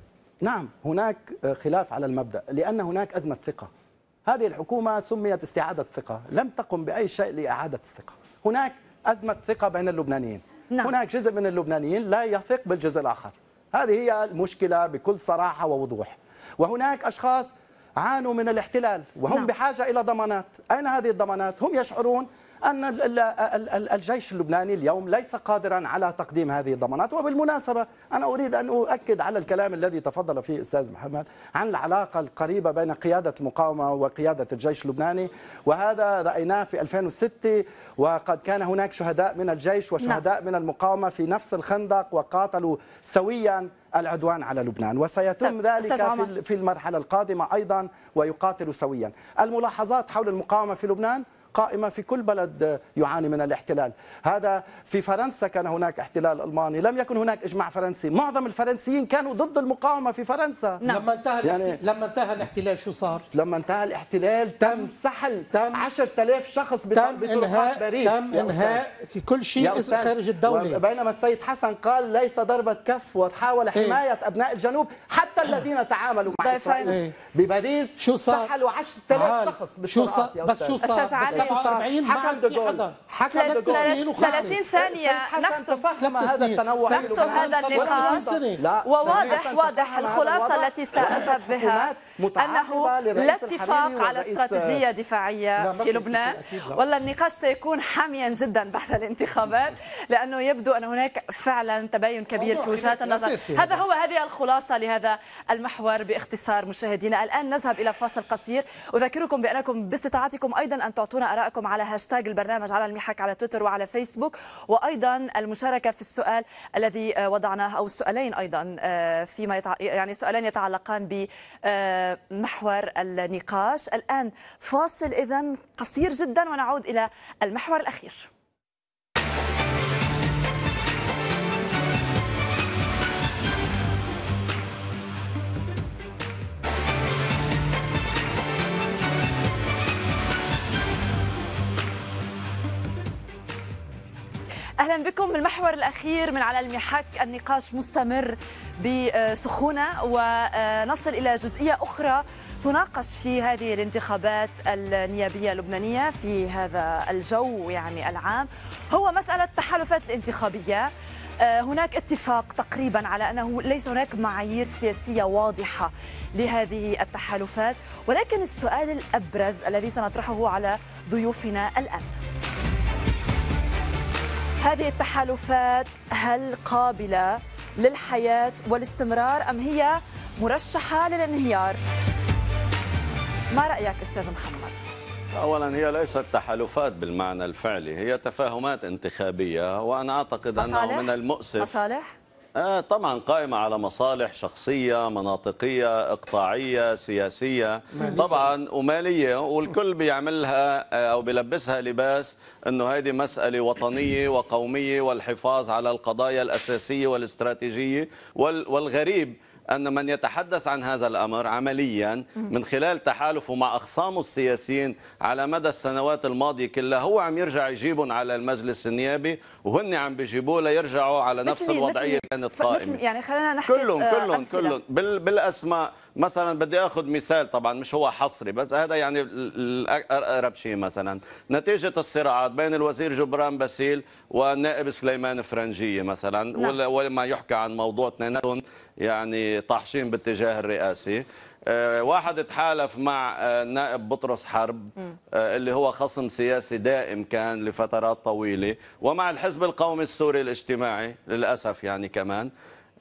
نعم هناك خلاف على المبدا لان هناك ازمه ثقه هذه الحكومه سميت استعاده الثقه لم تقم باي شيء لاعاده الثقه هناك ازمه ثقه بين اللبنانيين نعم. هناك جزء من اللبنانيين لا يثق بالجزء الاخر هذه هي المشكله بكل صراحه ووضوح وهناك اشخاص عانوا من الاحتلال وهم نعم. بحاجة إلى ضمانات أين هذه الضمانات؟ هم يشعرون أن الجيش اللبناني اليوم ليس قادرا على تقديم هذه الضمانات وبالمناسبة أنا أريد أن أؤكد على الكلام الذي تفضل فيه أستاذ محمد عن العلاقة القريبة بين قيادة المقاومة وقيادة الجيش اللبناني وهذا رأيناه في 2006 وقد كان هناك شهداء من الجيش وشهداء نعم. من المقاومة في نفس الخندق وقاتلوا سويا العدوان على لبنان وسيتم طيب، ذلك في المرحلة القادمة أيضا ويقاتل سويا الملاحظات حول المقاومة في لبنان قائمة في كل بلد يعاني من الاحتلال هذا في فرنسا كان هناك احتلال ألماني لم يكن هناك إجماع فرنسي معظم الفرنسيين كانوا ضد المقاومة في فرنسا نعم. لما انتهى يعني لما انتهى الاحتلال شو صار؟ لما انتهى الاحتلال تم سحل تم 10000 شخص تم انهاء باريس تم انهاء كل شيء خارج الدولة بينما السيد حسن قال ليس ضربة كف وتحاول إيه. حماية ايه؟ أبناء الجنوب حتى الذين تعاملوا مع إسرائيل ايه؟ بباريس شو صار؟ سحلوا 10000 شخص شو صار؟ بس شو صار؟ 49 حكم دجول حكى لك 30 ثانيه نختم هذا التنوع نختم هذا النقاش وواضح واضح الخلاصه التي ساذهب بها انه لا اتفاق على استراتيجيه دفاعيه في لبنان والله النقاش سيكون حاميا جدا بعد الانتخابات لانه يبدو ان هناك فعلا تباين كبير في وجهات النظر هذا هو هذه الخلاصه لهذا المحور باختصار مشاهدينا الان نذهب الى فاصل قصير اذكركم بانكم باستطاعتكم ايضا ان تعطونا ارائكم على هاشتاج البرنامج على المحك على تويتر وعلى فيسبوك وايضا المشاركه في السؤال الذي آه، وضعناه او السؤالين ايضا آه، فيما يعني سؤالان يتعلقان بمحور آه، النقاش الان فاصل اذا قصير جدا ونعود الى المحور الاخير اهلا بكم بالمحور الاخير من على المحك النقاش مستمر بسخونه ونصل الى جزئيه اخرى تناقش في هذه الانتخابات النيابيه اللبنانيه في هذا الجو يعني العام هو مساله التحالفات الانتخابيه آه، هناك اتفاق تقريبا على انه ليس هناك معايير سياسيه واضحه لهذه التحالفات ولكن السؤال الابرز الذي سنطرحه على ضيوفنا الان هذه التحالفات هل قابلة للحياة والاستمرار أم هي مرشحة للانهيار؟ ما رأيك أستاذ محمد؟ اولا هي ليست تحالفات بالمعنى الفعلي هي تفاهمات انتخابيه وانا اعتقد مصالح؟ انه من المؤسف مصالح؟ آه طبعا قائمة على مصالح شخصية مناطقية اقطاعية سياسية طبعا ومالية والكل بيعملها آه، أو بيلبسها لباس أنه هذه مسألة وطنية وقومية والحفاظ على القضايا الأساسية والاستراتيجية والغريب أن من يتحدث عن هذا الأمر عمليا من خلال تحالفه مع أخصامه السياسيين على مدى السنوات الماضية كلها هو عم يرجع يجيبهم على المجلس النيابي وهن عم بيجيبوه ليرجعوا على نفس الوضعية كانت قائمة يعني خلينا نحكي كلهم آه، كلهم كلهم بالأسماء مثلا بدي اخذ مثال طبعا مش هو حصري بس هذا يعني اقرب شيء مثلا نتيجه الصراعات بين الوزير جبران باسيل والنائب سليمان فرنجيه مثلا نعم. ولما يحكى عن موضوع اثنيناتهم يعني طاحشين باتجاه الرئاسي آه، واحد تحالف مع النائب آه، بطرس حرب آه، اللي هو خصم سياسي دائم كان لفترات طويله ومع الحزب القومي السوري الاجتماعي للاسف يعني كمان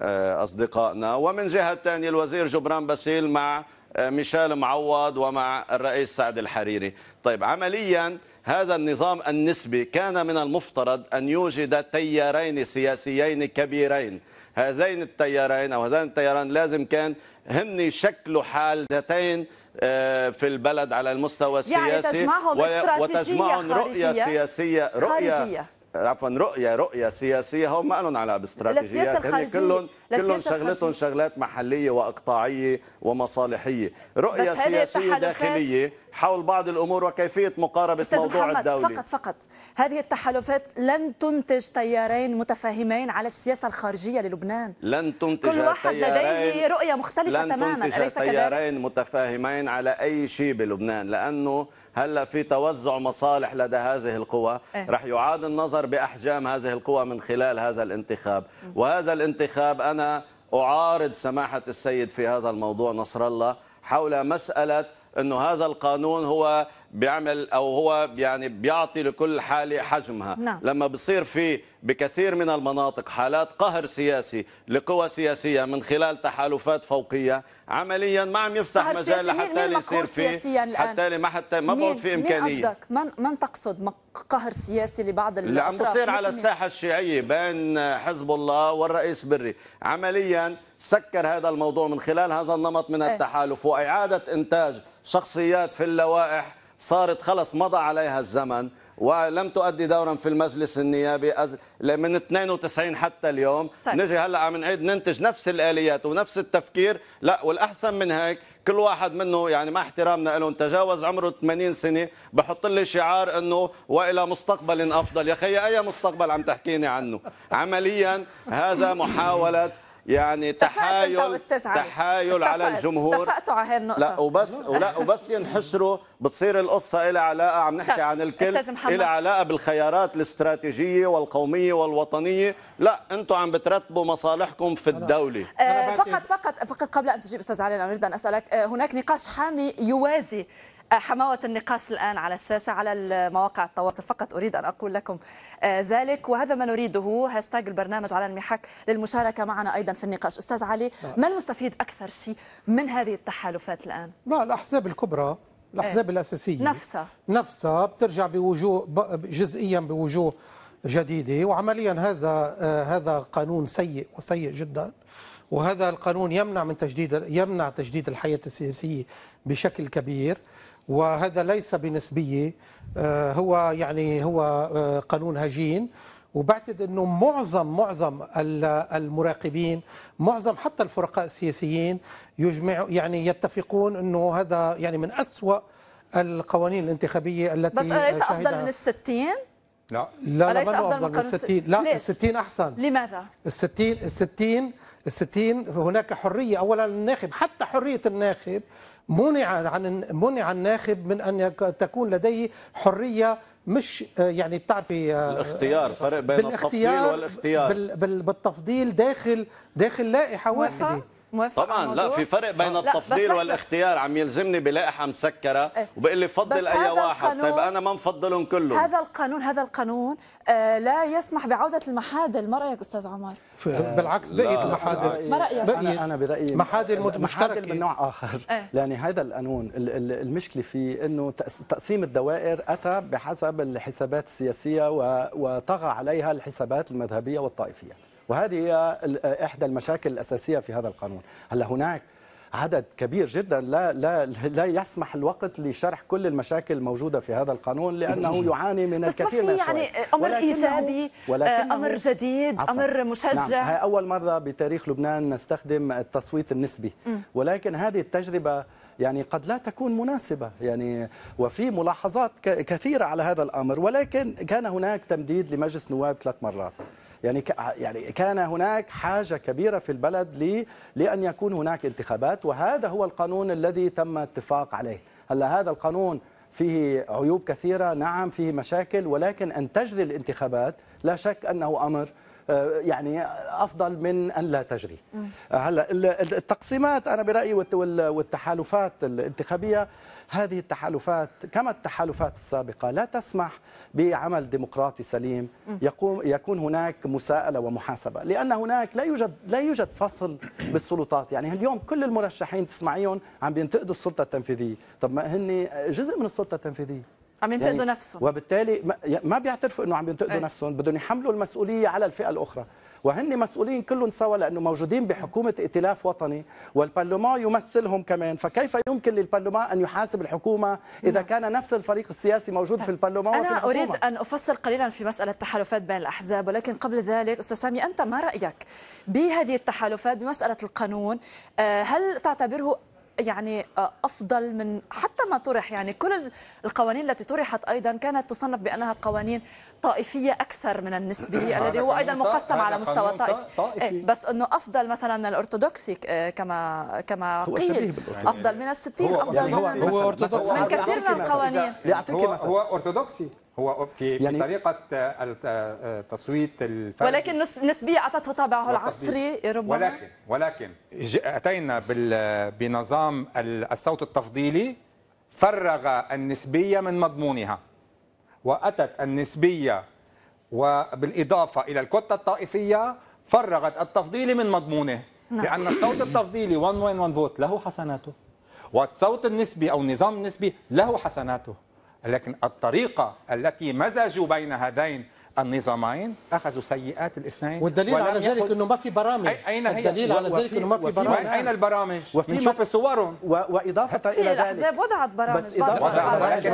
آه، أصدقائنا ومن جهة ثانية الوزير جبران باسيل مع آه، ميشيل معوض ومع الرئيس سعد الحريري طيب عمليا هذا النظام النسبي كان من المفترض أن يوجد تيارين سياسيين كبيرين هذين التيارين أو هذين التياران لازم كان هن يشكلوا حالتين آه، في البلد على المستوى يعني السياسي يعني تجمعهم استراتيجية وتجمعهم رؤية سياسية رؤية خارجية. عفوا رؤيه رؤيه سياسيه هم ما لهم علاقه هن كلهم كلهم شغلتهم شغلات محليه واقطاعيه ومصالحيه رؤيه سياسيه داخليه حول بعض الامور وكيفيه مقاربه موضوع محمد الدولي فقط فقط هذه التحالفات لن تنتج تيارين متفاهمين على السياسه الخارجيه للبنان لن تنتج كل واحد لديه رؤيه مختلفه لن تماما اليس كذلك؟ تيارين متفاهمين على اي شيء بلبنان لانه هلا في توزع مصالح لدى هذه القوى إيه. رح يعاد النظر باحجام هذه القوى من خلال هذا الانتخاب وهذا الانتخاب انا اعارض سماحه السيد في هذا الموضوع نصر الله حول مساله انه هذا القانون هو بيعمل او هو يعني بيعطي لكل حاله حجمها نعم. لما بصير في بكثير من المناطق حالات قهر سياسي لقوى سياسيه من خلال تحالفات فوقيه عمليا ما عم يفسح مجال لحتى يصير في حتى ما حتى ما بقول في امكانيه مين قصدك من من تقصد قهر سياسي لبعض اللي عم بصير على الساحه الشيعيه بين حزب الله والرئيس بري عمليا سكر هذا الموضوع من خلال هذا النمط من إيه. التحالف واعاده انتاج شخصيات في اللوائح صارت خلص مضى عليها الزمن ولم تؤدي دورا في المجلس النيابي من 92 حتى اليوم طيب. نجي هلا عم نعيد ننتج نفس الاليات ونفس التفكير لا والاحسن من هيك كل واحد منه يعني مع احترامنا لهم تجاوز عمره 80 سنه بحط لي شعار انه والى مستقبل افضل يا اخي اي مستقبل عم تحكيني عنه عمليا هذا محاوله يعني تحايل تحايل على الجمهور اتفقتوا على هالنقطة لا وبس ولا وبس ينحسروا بتصير القصة إلى علاقة عم نحكي عن الكل إلى علاقة بالخيارات الاستراتيجية والقومية والوطنية لا أنتم عم بترتبوا مصالحكم في الدولة آه، فقط فقط فقط قبل أن تجيب أستاذ علي أنا أريد أن أسألك آه، هناك نقاش حامي يوازي حماوة النقاش الآن على الشاشة على مواقع التواصل فقط أريد أن أقول لكم آه، ذلك وهذا ما نريده هاشتاج البرنامج على المحك للمشاركة معنا أيضا في النقاش أستاذ علي نعم. ما المستفيد أكثر شيء من هذه التحالفات الآن؟ لا الأحزاب الكبرى الأحزاب إيه. الأساسية نفسها نفسها بترجع بوجوه جزئيا بوجوه جديده وعمليا هذا آه، هذا قانون سيء وسيء جدا وهذا القانون يمنع من تجديد يمنع تجديد الحياه السياسيه بشكل كبير وهذا ليس بنسبيه آه، هو يعني هو آه، قانون هجين وبعتقد انه معظم معظم المراقبين معظم حتى الفرقاء السياسيين يجمع يعني يتفقون انه هذا يعني من أسوأ القوانين الانتخابيه التي بس اليس افضل من الستين؟ لا لا لا أفضل, افضل من الستين لا ليش؟ الستين احسن لماذا؟ الستين الستين الستين هناك حريه اولا للناخب حتى حريه الناخب منع عن منع الناخب من ان تكون لديه حريه مش آه، يعني بتعرفي آه، الاختيار فرق بين التفضيل والاختيار بالتفضيل داخل داخل لائحه واحده موافق طبعا لا في فرق بين التفضيل والاختيار عم يلزمني بلائحه مسكره إيه. وبقول لي فضل اي واحد طيب انا ما مفضلهم كلهم هذا القانون هذا القانون آه، لا يسمح بعوده المحادل ما رايك استاذ عمر بالعكس بقيت المحادل ما رايك انا انا برايي محادل محادل من نوع اخر لان إيه. يعني هذا القانون المشكله فيه انه تقسيم الدوائر اتى بحسب الحسابات السياسيه وطغى عليها الحسابات المذهبيه والطائفيه وهذه هي إحدى المشاكل الأساسية في هذا القانون هلا هناك عدد كبير جدا لا لا لا يسمح الوقت لشرح كل المشاكل الموجوده في هذا القانون لانه يعاني من الكثير من يعني امر ايجابي آه، امر جديد عفر. امر نعم. مشجع نعم. هي اول مره بتاريخ لبنان نستخدم التصويت النسبي ولكن هذه التجربه يعني قد لا تكون مناسبة يعني وفي ملاحظات كثيرة على هذا الأمر ولكن كان هناك تمديد لمجلس نواب ثلاث مرات يعني يعني كان هناك حاجه كبيره في البلد لان يكون هناك انتخابات وهذا هو القانون الذي تم اتفاق عليه هلا هذا القانون فيه عيوب كثيرة نعم فيه مشاكل ولكن أن تجري الانتخابات لا شك أنه أمر آه، يعني افضل من ان لا تجري آه، هلا التقسيمات انا برايي والتحالفات الانتخابيه هذه التحالفات كما التحالفات السابقه لا تسمح بعمل ديمقراطي سليم يقوم يكون هناك مساءله ومحاسبه لان هناك لا يوجد لا يوجد فصل بالسلطات يعني اليوم كل المرشحين تسمعيهم عم بينتقدوا السلطه التنفيذيه طب ما هن جزء من السلطه التنفيذيه عم ينتقدوا يعني نفسهم وبالتالي ما بيعترفوا انه عم ينتقدوا إيه. نفسهم بدهم يحملوا المسؤوليه على الفئه الاخرى وهن مسؤولين كلهم سوا لانه موجودين بحكومه ائتلاف وطني والبرلمان يمثلهم كمان فكيف يمكن للبرلمان ان يحاسب الحكومه اذا نعم. كان نفس الفريق السياسي موجود في البرلمان وفي الحكومه انا اريد ان افصل قليلا في مساله التحالفات بين الاحزاب ولكن قبل ذلك استاذ سامي انت ما رايك بهذه التحالفات بمساله القانون آه، هل تعتبره يعني آه، افضل من حتى ما طرح يعني كل القوانين التي طرحت ايضا كانت تصنف بانها قوانين طائفيه اكثر من النسبي الذي هو ايضا مقسم على مستوى طائفي, طائفي. إيه بس انه افضل مثلا من الارثوذكسي آه، كما كما قيل افضل من الستين افضل يعني هو من, هو من كثير من القوانين هو, هو ارثوذكسي هو في, يعني في طريقه التصويت آه، آه، آه، الفردي ولكن نسبيه اعطته طابعه العصري ربما ولكن ولكن اتينا بنظام الصوت التفضيلي فرغ النسبيه من مضمونها واتت النسبيه وبالاضافه الى الكتله الطائفيه فرغت التفضيلي من مضمونه نعم. لان الصوت التفضيلي 1 وين 1 فوت له حسناته والصوت النسبي او النظام النسبي له حسناته لكن الطريقة التي مزجوا بين هذين النظامين اخذوا سيئات الاثنين والدليل على ذلك انه ما في برامج اين هي الدليل على ذلك انه ما في برامج اين البرامج وفي صورهم و... واضافه الى ذلك الاحزاب وضعت برامج إيه، بس اضافه الى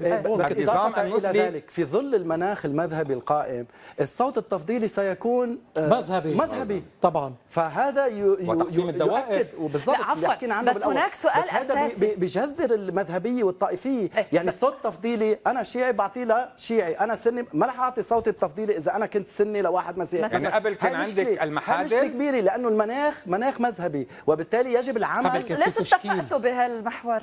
ذلك النظام الى في ظل المناخ المذهبي القائم الصوت التفضيلي سيكون آه، مذهبي مذهبي طبعا فهذا وتقسيم الدوائر وبالضبط حكينا عنه بس هناك سؤال اساسي هذا بجذر المذهبيه والطائفيه إيه، يعني الصوت التفضيلي انا شيعي بعطيه لشيعي انا سني راح اعطي صوت التفضيلي اذا انا كنت سني لواحد مسيحي يعني, يعني قبل كان عندك المحاضر مشكله كبيره لانه المناخ مناخ مذهبي وبالتالي يجب العمل ليش اتفقتوا بهالمحور؟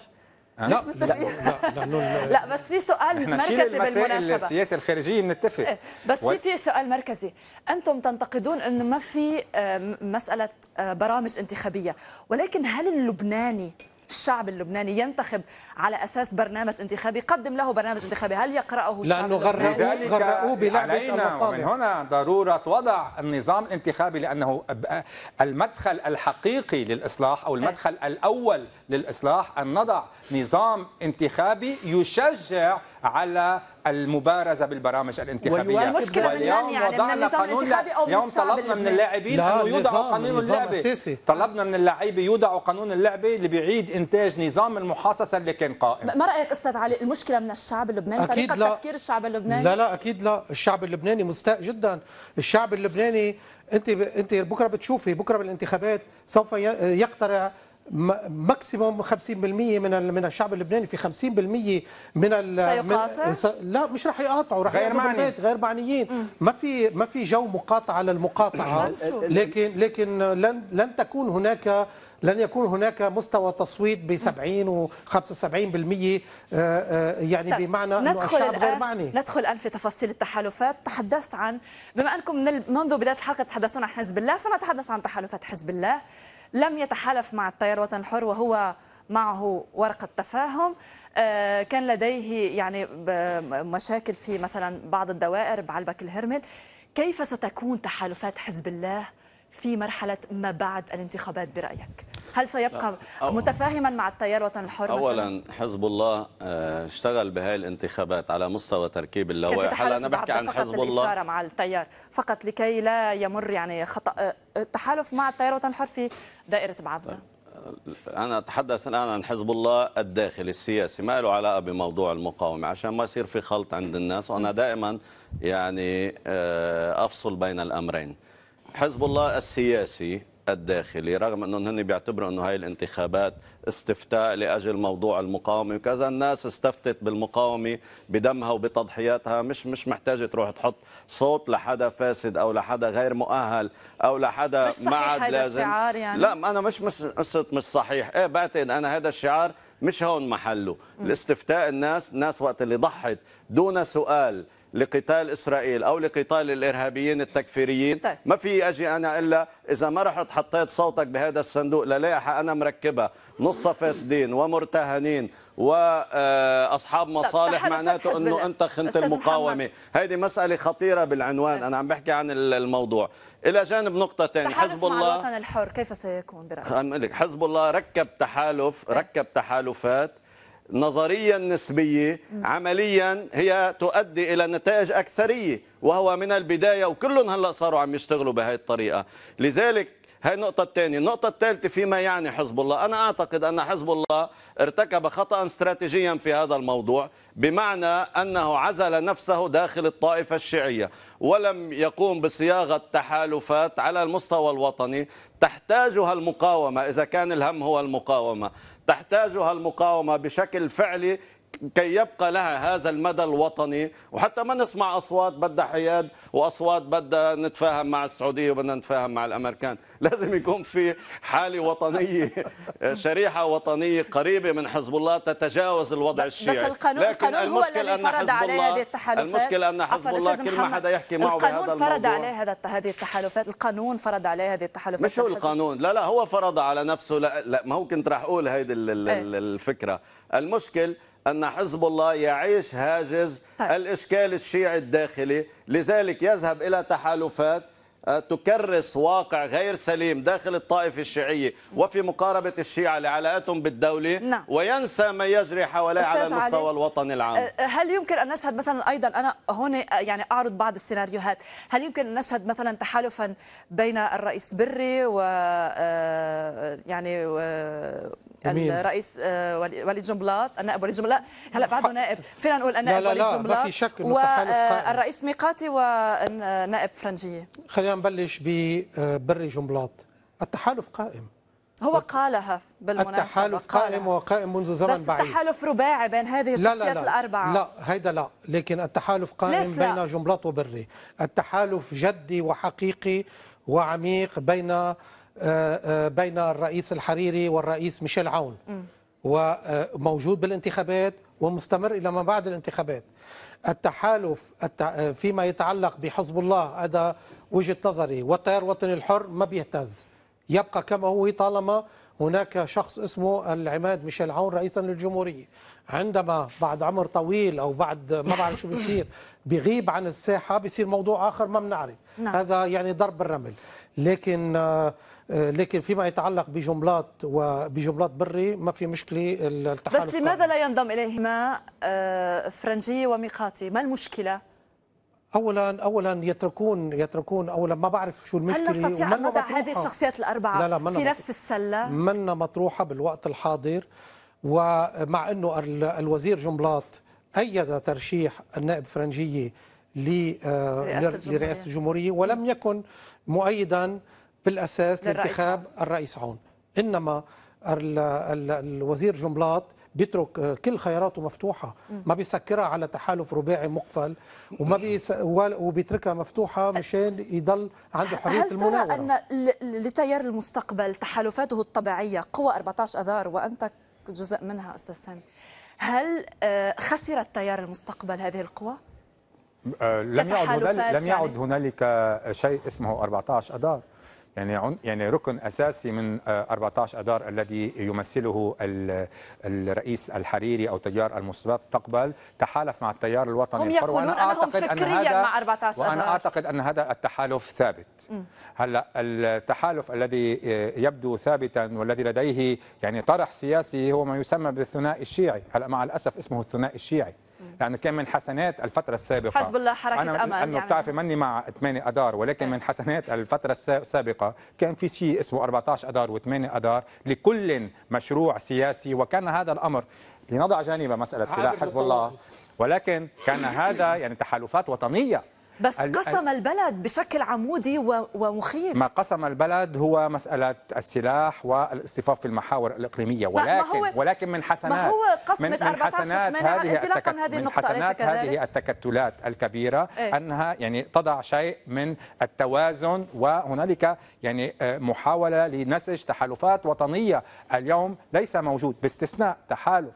لا لا, لا, لا, لا بس في سؤال مركزي بالمناسبه السياسه الخارجيه بنتفق إيه، بس في في سؤال مركزي انتم تنتقدون انه ما في آه، مساله آه، برامج انتخابيه ولكن هل اللبناني الشعب اللبناني ينتخب على اساس برنامج انتخابي قدم له برنامج انتخابي هل يقراه الشعب لانه غرقوه غرقوه بلعبه المصالح من هنا ضروره وضع النظام الانتخابي لانه المدخل الحقيقي للاصلاح او المدخل الاول للاصلاح ان نضع نظام انتخابي يشجع على المبارزه بالبرامج الانتخابيه المشكله واليوم يعني وضعنا قانون اليوم طلبنا من اللاعبين انه يوضعوا قانون اللعبه طلبنا من اللاعبين يوضعوا قانون اللعبه اللي بيعيد انتاج نظام المحاصصه اللي كان قائم ما رايك استاذ علي المشكله من الشعب اللبناني طريقه لا. تفكير الشعب اللبناني لا لا اكيد لا الشعب اللبناني مستاء جدا الشعب اللبناني انت ب... انت بكره بتشوفي بكره بالانتخابات سوف يقترع ماكسيموم 50% من من الشعب اللبناني في 50% من ال لا مش راح يقاطعوا راح غير معني غير معنيين ما في ما في جو مقاطعه للمقاطعه لكن لكن لن لن تكون هناك لن يكون هناك مستوى تصويت ب 70 و75% آه، آه، يعني طيب بمعنى انه الشعب غير معني ندخل الان في تفاصيل التحالفات تحدثت عن بما انكم منذ بدايه الحلقه تتحدثون عن حزب الله فنتحدث عن تحالفات حزب الله لم يتحالف مع التيار الوطني الحر وهو معه ورقة تفاهم آه، كان لديه يعني مشاكل في مثلا بعض الدوائر بعلبك الهرمل كيف ستكون تحالفات حزب الله في مرحلة ما بعد الانتخابات برأيك؟ هل سيبقى متفاهما مع التيار وطن الحر أولا حزب الله آه، اشتغل بهاي الانتخابات على مستوى تركيب اللوائح هلا أنا بحكي عن حزب الله فقط مع التيار فقط لكي لا يمر يعني خطأ التحالف آه، آه، مع التيار وطن الحر في دائرة بعضنا طيب. أنا أتحدث الآن عن حزب الله الداخلي السياسي ما له علاقة بموضوع المقاومة عشان ما يصير في خلط عند الناس وأنا دائما يعني أفصل بين الأمرين حزب الله السياسي الداخلي رغم انهم هن بيعتبروا انه هاي الانتخابات استفتاء لاجل موضوع المقاومه وكذا الناس استفتت بالمقاومه بدمها وبتضحياتها مش مش محتاجه تروح تحط صوت لحدا فاسد او لحدا غير مؤهل او لحدا ما عاد لازم الشعار يعني. لا انا مش قصه مش, مش صحيح ايه بعتقد انا هذا الشعار مش هون محله الاستفتاء الناس الناس وقت اللي ضحت دون سؤال لقتال اسرائيل او لقتال الارهابيين التكفيريين طيب. ما في اجي انا الا اذا ما رحت حطيت صوتك بهذا الصندوق للايحه انا مركبها نص فاسدين ومرتهنين واصحاب طيب، مصالح طيب. معناته انه انت خنت المقاومه هذه مساله خطيره بالعنوان طيب. انا عم بحكي عن الموضوع الى جانب نقطه ثانيه حزب الله الوطن الحر كيف سيكون برايك حزب الله ركب تحالف طيب. ركب تحالفات نظريا نسبية عمليا هي تؤدي إلى نتائج أكثرية وهو من البداية وكلهم هلأ صاروا عم يشتغلوا بهذه الطريقة لذلك هاي النقطة الثانية، النقطة الثالثة فيما يعني حزب الله، أنا أعتقد أن حزب الله ارتكب خطأ استراتيجيا في هذا الموضوع، بمعنى أنه عزل نفسه داخل الطائفة الشيعية، ولم يقوم بصياغة تحالفات على المستوى الوطني، تحتاجها المقاومة إذا كان الهم هو المقاومة، تحتاجها المقاومة بشكل فعلي كي يبقى لها هذا المدى الوطني وحتى ما نسمع اصوات بدها حياد واصوات بدها نتفاهم مع السعوديه وبدنا نتفاهم مع الامريكان، لازم يكون في حاله وطنيه شريحه وطنيه قريبه من حزب الله تتجاوز الوضع الشيعي بس القانون, لكن القانون هو الذي فرض عليه هذه التحالفات المشكله ان حزب الله كل ما حدا يحكي معه بهذا القانون فرض عليه هذه التحالفات، القانون فرض عليه هذه التحالفات مش هو القانون، لا لا هو فرض على نفسه لا, لا ما هو كنت راح اقول هيدي إيه. الفكره، المشكل أن حزب الله يعيش هاجز طيب. الإشكال الشيعي الداخلي لذلك يذهب إلى تحالفات تكرس واقع غير سليم داخل الطائفة الشيعية وفي مقاربة الشيعة لعلاقتهم بالدولة نعم. وينسى ما يجري حواليه على المستوى علي. الوطني العام أه، أه، هل يمكن أن نشهد مثلا أيضا أنا هنا أه، يعني أعرض بعض السيناريوهات هل يمكن أن نشهد مثلا تحالفا بين الرئيس بري و يعني و... الرئيس وليد جنبلاط النائب وليد جنبلاط هلا بعده نائب فينا نقول النائب لا لا وليد جنبلاط والرئيس ميقاتي والنائب فرنجيه خلينا نبلش ببري آه، جنبلاط التحالف قائم هو قالها بالمناسبة التحالف قالها. قائم وقائم منذ زمن بس بعيد بس التحالف رباعي بين هذه الشخصيات لا لا الأربعة لا هيدا لا لكن التحالف قائم بين جنبلاط وبري التحالف جدي وحقيقي وعميق بين آه، آه، بين الرئيس الحريري والرئيس ميشيل عون وموجود بالانتخابات ومستمر الى ما بعد الانتخابات. التحالف فيما يتعلق بحزب الله هذا وجهه نظري والتيار الوطني الحر ما بيهتز يبقى كما هو طالما هناك شخص اسمه العماد ميشيل عون رئيسا للجمهوريه عندما بعد عمر طويل او بعد ما بعرف شو بيصير بيغيب عن الساحه بيصير موضوع اخر ما بنعرف نعم. هذا يعني ضرب الرمل لكن آه، لكن فيما يتعلق بجملات وبجملات بري ما في مشكله التحالف بس لماذا لا ينضم اليهما آه، فرنجيه وميقاتي ما المشكله اولا اولا يتركون يتركون اولا ما بعرف شو المشكله هل نستطيع ان نضع هذه الشخصيات الاربعه لا لا في مطروحة. نفس السله منا مطروحه بالوقت الحاضر ومع انه الوزير جنبلاط ايد ترشيح النائب فرنجيه لرئاسه آه، الجمهوريه ولم يكن مؤيدا بالاساس لانتخاب الرئيس عون انما الوزير جنبلاط بيترك آه، كل خياراته مفتوحه ما بيسكرها على تحالف رباعي مقفل وما بيس... وبيتركها مفتوحه مشان يضل عنده حريه هل المناوره ترى ان لتيار المستقبل تحالفاته الطبيعيه قوى 14 اذار وانت جزء منها استاذ سامي هل آه، خسر التيار المستقبل هذه القوى؟ آه، لم يعد لم يعد يعني؟ هنالك شيء اسمه 14 اذار يعني يعني ركن اساسي من 14 آه، اذار الذي يمثله الرئيس الحريري او تيار المستبد تقبل تحالف مع التيار الوطني هم يقولون وانا اعتقد أنهم فكرياً ان هذا مع 14 أذار. وانا اعتقد ان هذا التحالف ثابت هلا التحالف الذي آه، يبدو ثابتا والذي لديه يعني طرح سياسي هو ما يسمى بالثنائي الشيعي هلا مع الاسف اسمه الثنائي الشيعي يعني كان من حسنات الفتره السابقه حزب الله حركه أنا امل انه يعني بتعرفي ماني مع 8 اذار ولكن من حسنات الفتره السابقه كان في شيء اسمه 14 اذار و8 اذار لكل مشروع سياسي وكان هذا الامر لنضع جانبا مساله سلاح حزب الله ولكن كان هذا يعني تحالفات وطنيه بس قسم البلد بشكل عمودي ومخيف ما قسم البلد هو مسألة السلاح والاصطفاف في المحاور الإقليمية ولكن ما هو ولكن من حسنات ما هو قسمة من, 14 حسنات هذه انطلاقا من هذه النقطة من حسنات هذه التكتلات الكبيرة ايه؟ أنها يعني تضع شيء من التوازن وهنالك يعني آه، محاولة لنسج تحالفات وطنية اليوم ليس موجود باستثناء تحالف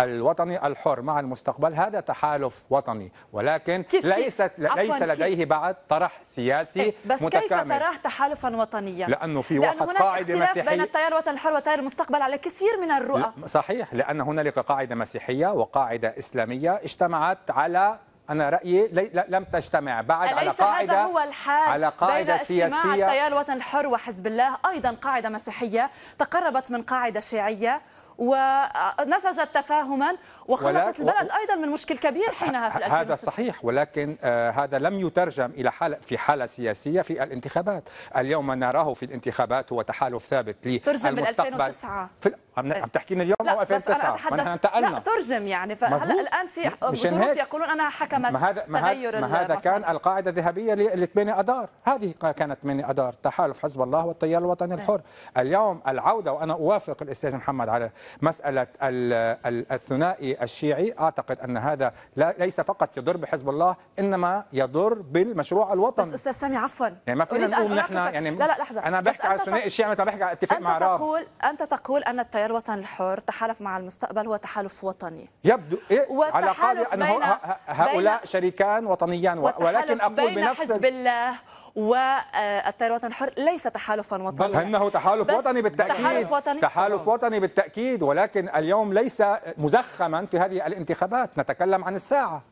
الوطني الحر مع المستقبل هذا تحالف وطني ولكن كيف ليس كيف؟ ليس لديه كيف؟ بعد طرح سياسي إيه بس متكامل كيف تراه تحالفا وطنيا؟ لانه في لأن واحد قاعده مسيحيه بين التيار الوطني الحر وتيار المستقبل على كثير من الرؤى صحيح لان هنالك قاعده مسيحيه وقاعده اسلاميه اجتمعت على انا رايي لم تجتمع بعد على قاعده هذا هو الحال على قاعده بين سياسيه التيار الوطني الحر وحزب الله ايضا قاعده مسيحيه تقربت من قاعده شيعيه ونسجت تفاهما وخلصت البلد أيضا من مشكل كبير حينها في 2006 هذا صحيح ولكن آه، هذا لم يترجم إلى حالة في حالة سياسية في الانتخابات اليوم ما نراه في الانتخابات هو تحالف ثابت للمستقبل في عم عم تحكينا اليوم او 2009 بس انا اتحدث لا ترجم يعني فهلا الان في ظروف يقولون انا حكمت ما هذا ما تغير ما هذا كان القاعده الذهبيه ل 8 اذار هذه كانت 8 اذار تحالف حزب الله والتيار الوطني الحر نعم. اليوم العوده وانا اوافق الاستاذ محمد على مساله الثنائي الشيعي اعتقد ان هذا ليس فقط يضر بحزب الله انما يضر بالمشروع الوطني بس استاذ سامي عفوا يعني ما فينا نقول نحن يعني لا لا لحظه انا بحكي على الثنائي الشيعي ما بحكي على اتفاق مع راب تقول انت تقول ان التيار الوطني الحر تحالف مع المستقبل هو تحالف وطني يبدو إيه على قول انه هؤلاء شريكان وطنيان ولكن اقول بنفس حزب الله والتيار الوطني الحر ليس تحالفا وطنيا انه تحالف وطني بالتاكيد تحالف وطني تحالف وطني بالتاكيد ولكن اليوم ليس مزخما في هذه الانتخابات نتكلم عن الساعه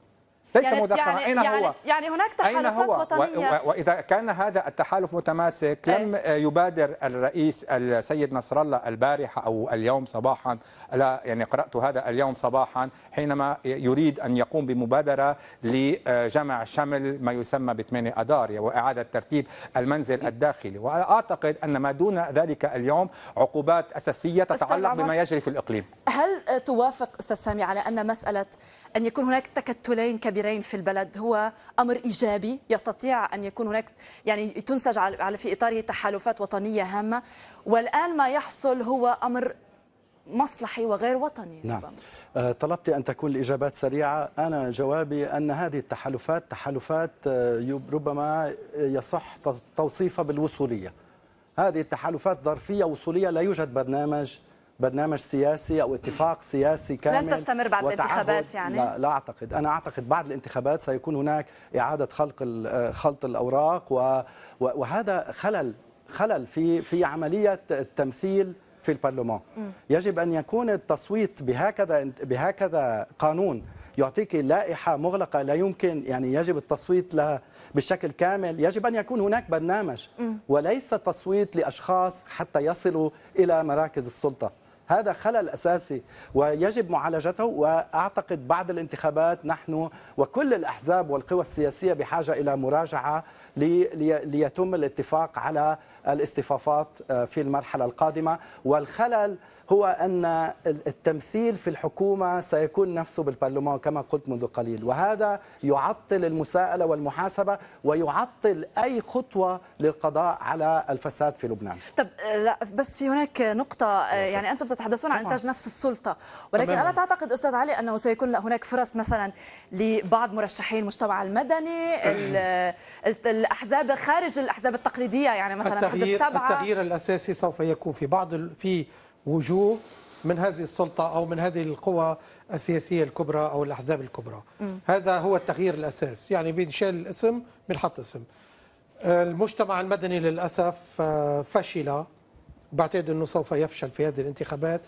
ليس يعني مدخرا يعني أين يعني هو؟ يعني هناك تحالفات أين هو؟ وطنية وإذا كان هذا التحالف متماسك إيه. لم يبادر الرئيس السيد نصر الله البارحة أو اليوم صباحا لا يعني قرأت هذا اليوم صباحا حينما يريد أن يقوم بمبادرة لجمع شمل ما يسمى ب 8 أدار وإعادة ترتيب المنزل إيه. الداخلي وأعتقد أن ما دون ذلك اليوم عقوبات أساسية تتعلق بما يجري في الإقليم هل توافق أستاذ سامي على أن مسألة أن يكون هناك تكتلين كبيرين في البلد هو أمر إيجابي يستطيع أن يكون هناك يعني تنسج على في إطاره تحالفات وطنية هامة والآن ما يحصل هو أمر مصلحي وغير وطني نعم آه، طلبت أن تكون الإجابات سريعة أنا جوابي أن هذه التحالفات تحالفات آه، ربما يصح توصيفها بالوصولية هذه التحالفات ظرفية وصولية لا يوجد برنامج برنامج سياسي او اتفاق سياسي كامل لن تستمر بعد الانتخابات يعني لا لا اعتقد انا اعتقد بعد الانتخابات سيكون هناك اعاده خلق آه، خلط الاوراق وهذا خلل خلل في في عمليه التمثيل في البرلمان يجب ان يكون التصويت بهكذا بهكذا قانون يعطيك لائحه مغلقه لا يمكن يعني يجب التصويت لها بشكل كامل يجب ان يكون هناك برنامج وليس تصويت لاشخاص حتى يصلوا الى مراكز السلطه هذا خلل أساسي ويجب معالجته وأعتقد بعد الانتخابات نحن وكل الأحزاب والقوى السياسية بحاجة إلى مراجعة ليتم الاتفاق على الاصطفافات آه، في المرحلة القادمة والخلل هو أن التمثيل في الحكومة سيكون نفسه بالبرلمان كما قلت منذ قليل وهذا يعطل المساءلة والمحاسبة ويعطل أي خطوة للقضاء على الفساد في لبنان طب آه، لا بس في هناك نقطة آه، نعم، يعني أنتم تتحدثون عن انتاج نفس السلطه ولكن الا تعتقد استاذ علي انه سيكون هناك فرص مثلا لبعض مرشحين المجتمع المدني الاحزاب خارج الاحزاب التقليديه يعني مثلا التغيير حزب سبعه التغيير الاساسي سوف يكون في بعض في وجوه من هذه السلطه او من هذه القوى السياسيه الكبرى او الاحزاب الكبرى م. هذا هو التغيير الاساس يعني بينشال الاسم بنحط اسم المجتمع المدني للاسف آه، فشل بعتقد أنه سوف يفشل في هذه الانتخابات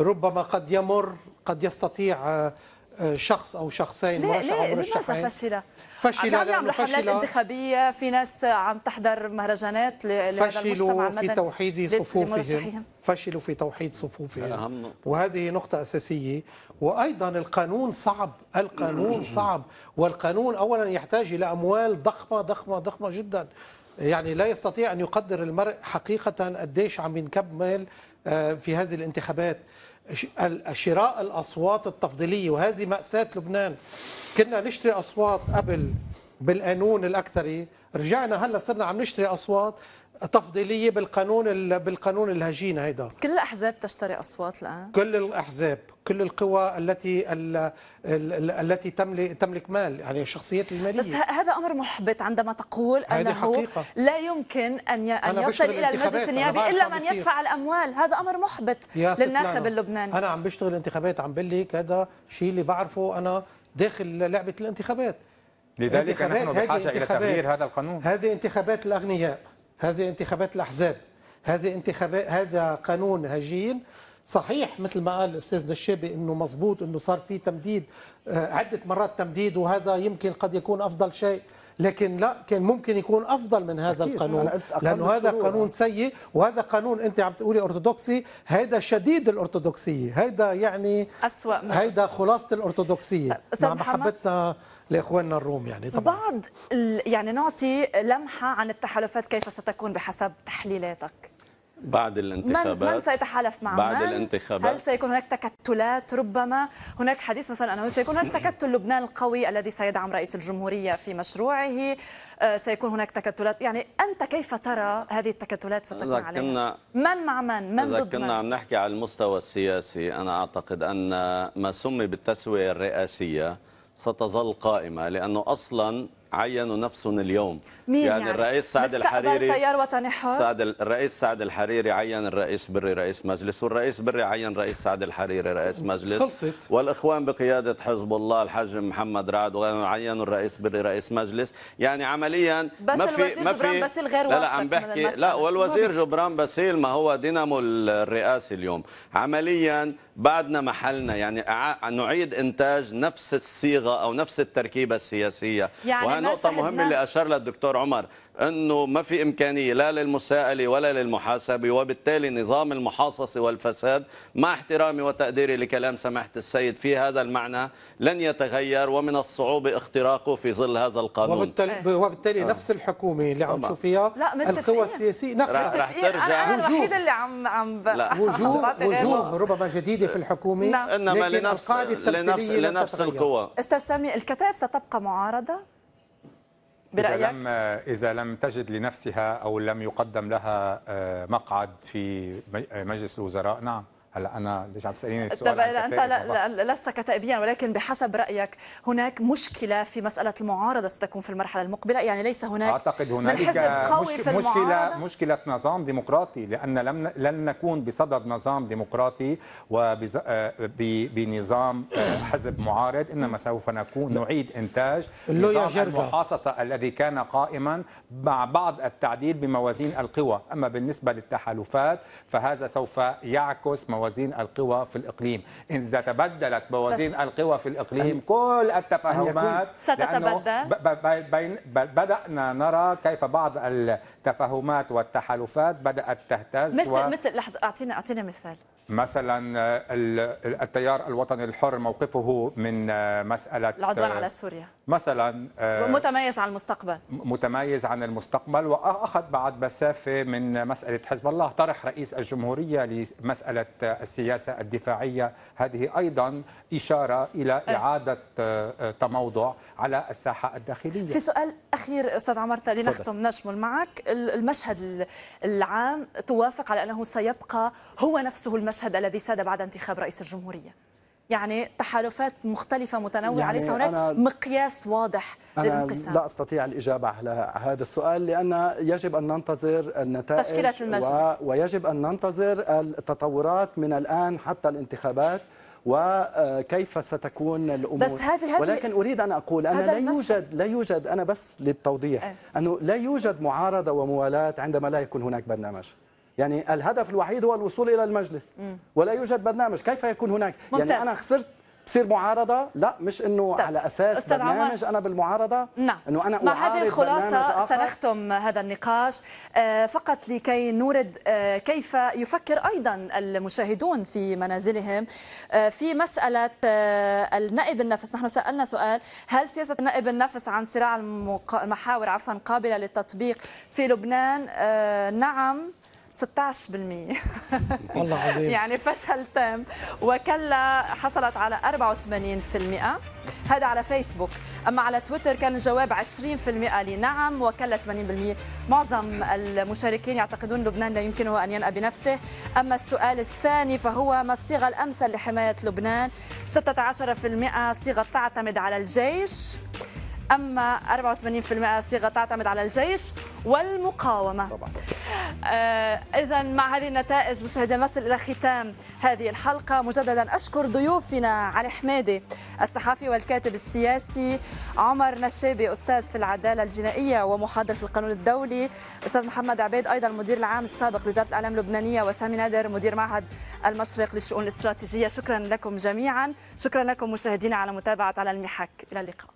ربما قد يمر قد يستطيع آه، آه، شخص او شخصين لا ليه لماذا فشله؟ فشله عم يعملوا حملات انتخابيه في ناس عم تحضر مهرجانات لهذا المجتمع فشلوا في توحيد صفوفهم فشلوا في توحيد صفوفهم وهذه نقطه اساسيه وايضا القانون صعب القانون صعب والقانون اولا يحتاج الى اموال ضخمه ضخمه ضخمه جدا يعني لا يستطيع أن يقدر المرء حقيقة قديش عم ينكمل آه، في هذه الانتخابات شراء الأصوات التفضيلية وهذه مأساة لبنان كنا نشتري أصوات قبل بالقانون الأكثري رجعنا هلا صرنا عم نشتري أصوات تفضيليه بالقانون بالقانون الهجين هيدا كل الاحزاب تشتري اصوات الان كل الاحزاب كل القوى التي الـ الـ الـ التي تملك تملك مال يعني الشخصيات الماليه بس هذا امر محبط عندما تقول انه حقيقة. لا يمكن ان ان يصل الى المجلس النيابي الا من يدفع الاموال هذا امر محبط للناخب اللبناني انا عم بشتغل انتخابات عم بقول لك هذا الشيء اللي بعرفه انا داخل لعبه الانتخابات لذلك نحن بحاجه الى تغيير هذا القانون هذه انتخابات الاغنياء هذه انتخابات الأحزاب هذه انتخابات هذا قانون هجين صحيح مثل ما قال الاستاذ نشابي انه مظبوط انه صار في تمديد آه، عده مرات تمديد وهذا يمكن قد يكون افضل شيء لكن لا كان ممكن يكون افضل من هذا القانون لانه هذا قانون سيء وهذا قانون انت عم تقولي ارثوذكسي هذا شديد الارثوذكسيه هذا يعني أسوأ هذا خلاصه الارثوذكسيه طيب، مع نعم، محبتنا لاخواننا الروم يعني طبعا بعض يعني نعطي لمحه عن التحالفات كيف ستكون بحسب تحليلاتك بعد الانتخابات من, من سيتحالف مع بعد من؟ الانتخابات هل سيكون هناك تكتلات ربما هناك حديث مثلا أنه سيكون هناك تكتل لبنان القوي الذي سيدعم رئيس الجمهورية في مشروعه آه، سيكون هناك تكتلات يعني أنت كيف ترى هذه التكتلات ستكون عليها من مع من من ضد كنا عم نحكي على المستوى السياسي أنا أعتقد أن ما سمي بالتسوية الرئاسية ستظل قائمة لأنه أصلا عينوا نفسهم اليوم مين يعني, يعني الرئيس سعد الحريري تيار وطني حر سعد الرئيس سعد الحريري عين الرئيس بري رئيس مجلس والرئيس بري عين رئيس سعد الحريري رئيس مجلس خلصت والاخوان بقياده حزب الله الحاج محمد رعد عينوا الرئيس بري رئيس مجلس يعني عمليا بس ما في الوزير ما في جبران باسيل غير لا لا عم بحكي لا والوزير جبران باسيل ما هو دينامو الرئاسي اليوم عمليا بعدنا محلنا يعني نعيد انتاج نفس الصيغه او نفس التركيبه السياسيه يعني وهي نقطه مهمه اللي اشار لها الدكتور عمر أنه ما في إمكانية لا للمساءلة ولا للمحاسبة وبالتالي نظام المحاصصة والفساد مع احترامي وتقديري لكلام سماحة السيد في هذا المعنى لن يتغير ومن الصعوبة اختراقه في ظل هذا القانون وبالتالي, آه. وبالتالي آه. نفس الحكومة اللي عم تشوفيها القوى السياسية نفسها رح ترجع أنا الوحيد اللي عم عم لا. وجوه وجوه ربما جديدة في الحكومة نعم. إنما لنفس لنفس, لنفس القوى استاذ سامي الكتائب ستبقى معارضة برأيك؟ إذا لم, إذا لم تجد لنفسها أو لم يقدم لها آه، مقعد في مجلس الوزراء نعم هلا انا ليش عم تساليني السؤال طب انت لا لا لست كتائبيا ولكن بحسب رايك هناك مشكله في مساله المعارضه ستكون في المرحله المقبله يعني ليس هناك اعتقد هنالك مشك... مشكله مشكله نظام ديمقراطي لان لم لن نكون بصدد نظام ديمقراطي وبنظام آه، آه، حزب معارض انما سوف نكون نعيد انتاج نظام المحاصصه الذي كان قائما مع بعض التعديل بموازين القوى اما بالنسبه للتحالفات فهذا سوف يعكس موازين موازين القوى في الإقليم إذا تبدلت موازين القوى في الإقليم كل التفاهمات ستتبدل بدأنا نرى كيف بعض التفاهمات والتحالفات بدأت تهتز مثل و... مثل لحظة أعطينا أعطينا مثال مثلا آه، التيار الوطني الحر موقفه من آه، مسألة العدوان آه، على سوريا مثلا متميز عن المستقبل متميز عن المستقبل وأخذ بعد مسافة من مسألة حزب الله طرح رئيس الجمهورية لمسألة السياسة الدفاعية هذه أيضا إشارة إلى إعادة تموضع على الساحة الداخلية في سؤال أخير أستاذ عمرتا لنختم نشمل معك المشهد العام توافق على أنه سيبقى هو نفسه المشهد المشهد الذي ساد بعد انتخاب رئيس الجمهورية يعني تحالفات مختلفة متنوعة يعني ليس هناك مقياس واضح أنا للانقسام لا أستطيع الإجابة على هذا السؤال لأن يجب أن ننتظر النتائج تشكيلة المجلس و... ويجب أن ننتظر التطورات من الآن حتى الانتخابات وكيف ستكون الامور بس هذه هذه ولكن اريد ان اقول ان لا يوجد لا يوجد انا بس للتوضيح آه. انه لا يوجد معارضه وموالاه عندما لا يكون هناك برنامج يعني الهدف الوحيد هو الوصول الى المجلس ولا يوجد برنامج كيف يكون هناك يعني ممتاز. يعني انا خسرت بصير معارضه لا مش انه طيب. على اساس برنامج انا بالمعارضه نعم انه انا مع هذه الخلاصه سنختم هذا النقاش آه، فقط لكي نورد آه، كيف يفكر ايضا المشاهدون في منازلهم آه، في مساله النائب النفس نحن سالنا سؤال هل سياسه النائب النفس عن صراع المحاور عفوا قابله للتطبيق في لبنان نعم 16% والله عظيم يعني فشل تام وكلا حصلت على 84% هذا على فيسبوك أما على تويتر كان الجواب 20% لنعم وكلا 80% معظم المشاركين يعتقدون لبنان لا يمكنه أن ينأى بنفسه أما السؤال الثاني فهو ما الصيغة الأمثل لحماية لبنان 16% صيغة تعتمد على الجيش أما 84% صيغة تعتمد على الجيش والمقاومة طبعا آه إذا مع هذه النتائج مشاهدينا نصل إلى ختام هذه الحلقة مجددا أشكر ضيوفنا علي حمادي الصحفي والكاتب السياسي عمر نشابي أستاذ في العدالة الجنائية ومحاضر في القانون الدولي أستاذ محمد عبيد أيضا المدير العام السابق لوزارة الإعلام اللبنانية وسامي نادر مدير معهد المشرق للشؤون الاستراتيجية شكرا لكم جميعا شكرا لكم مشاهدينا على متابعة على المحك إلى اللقاء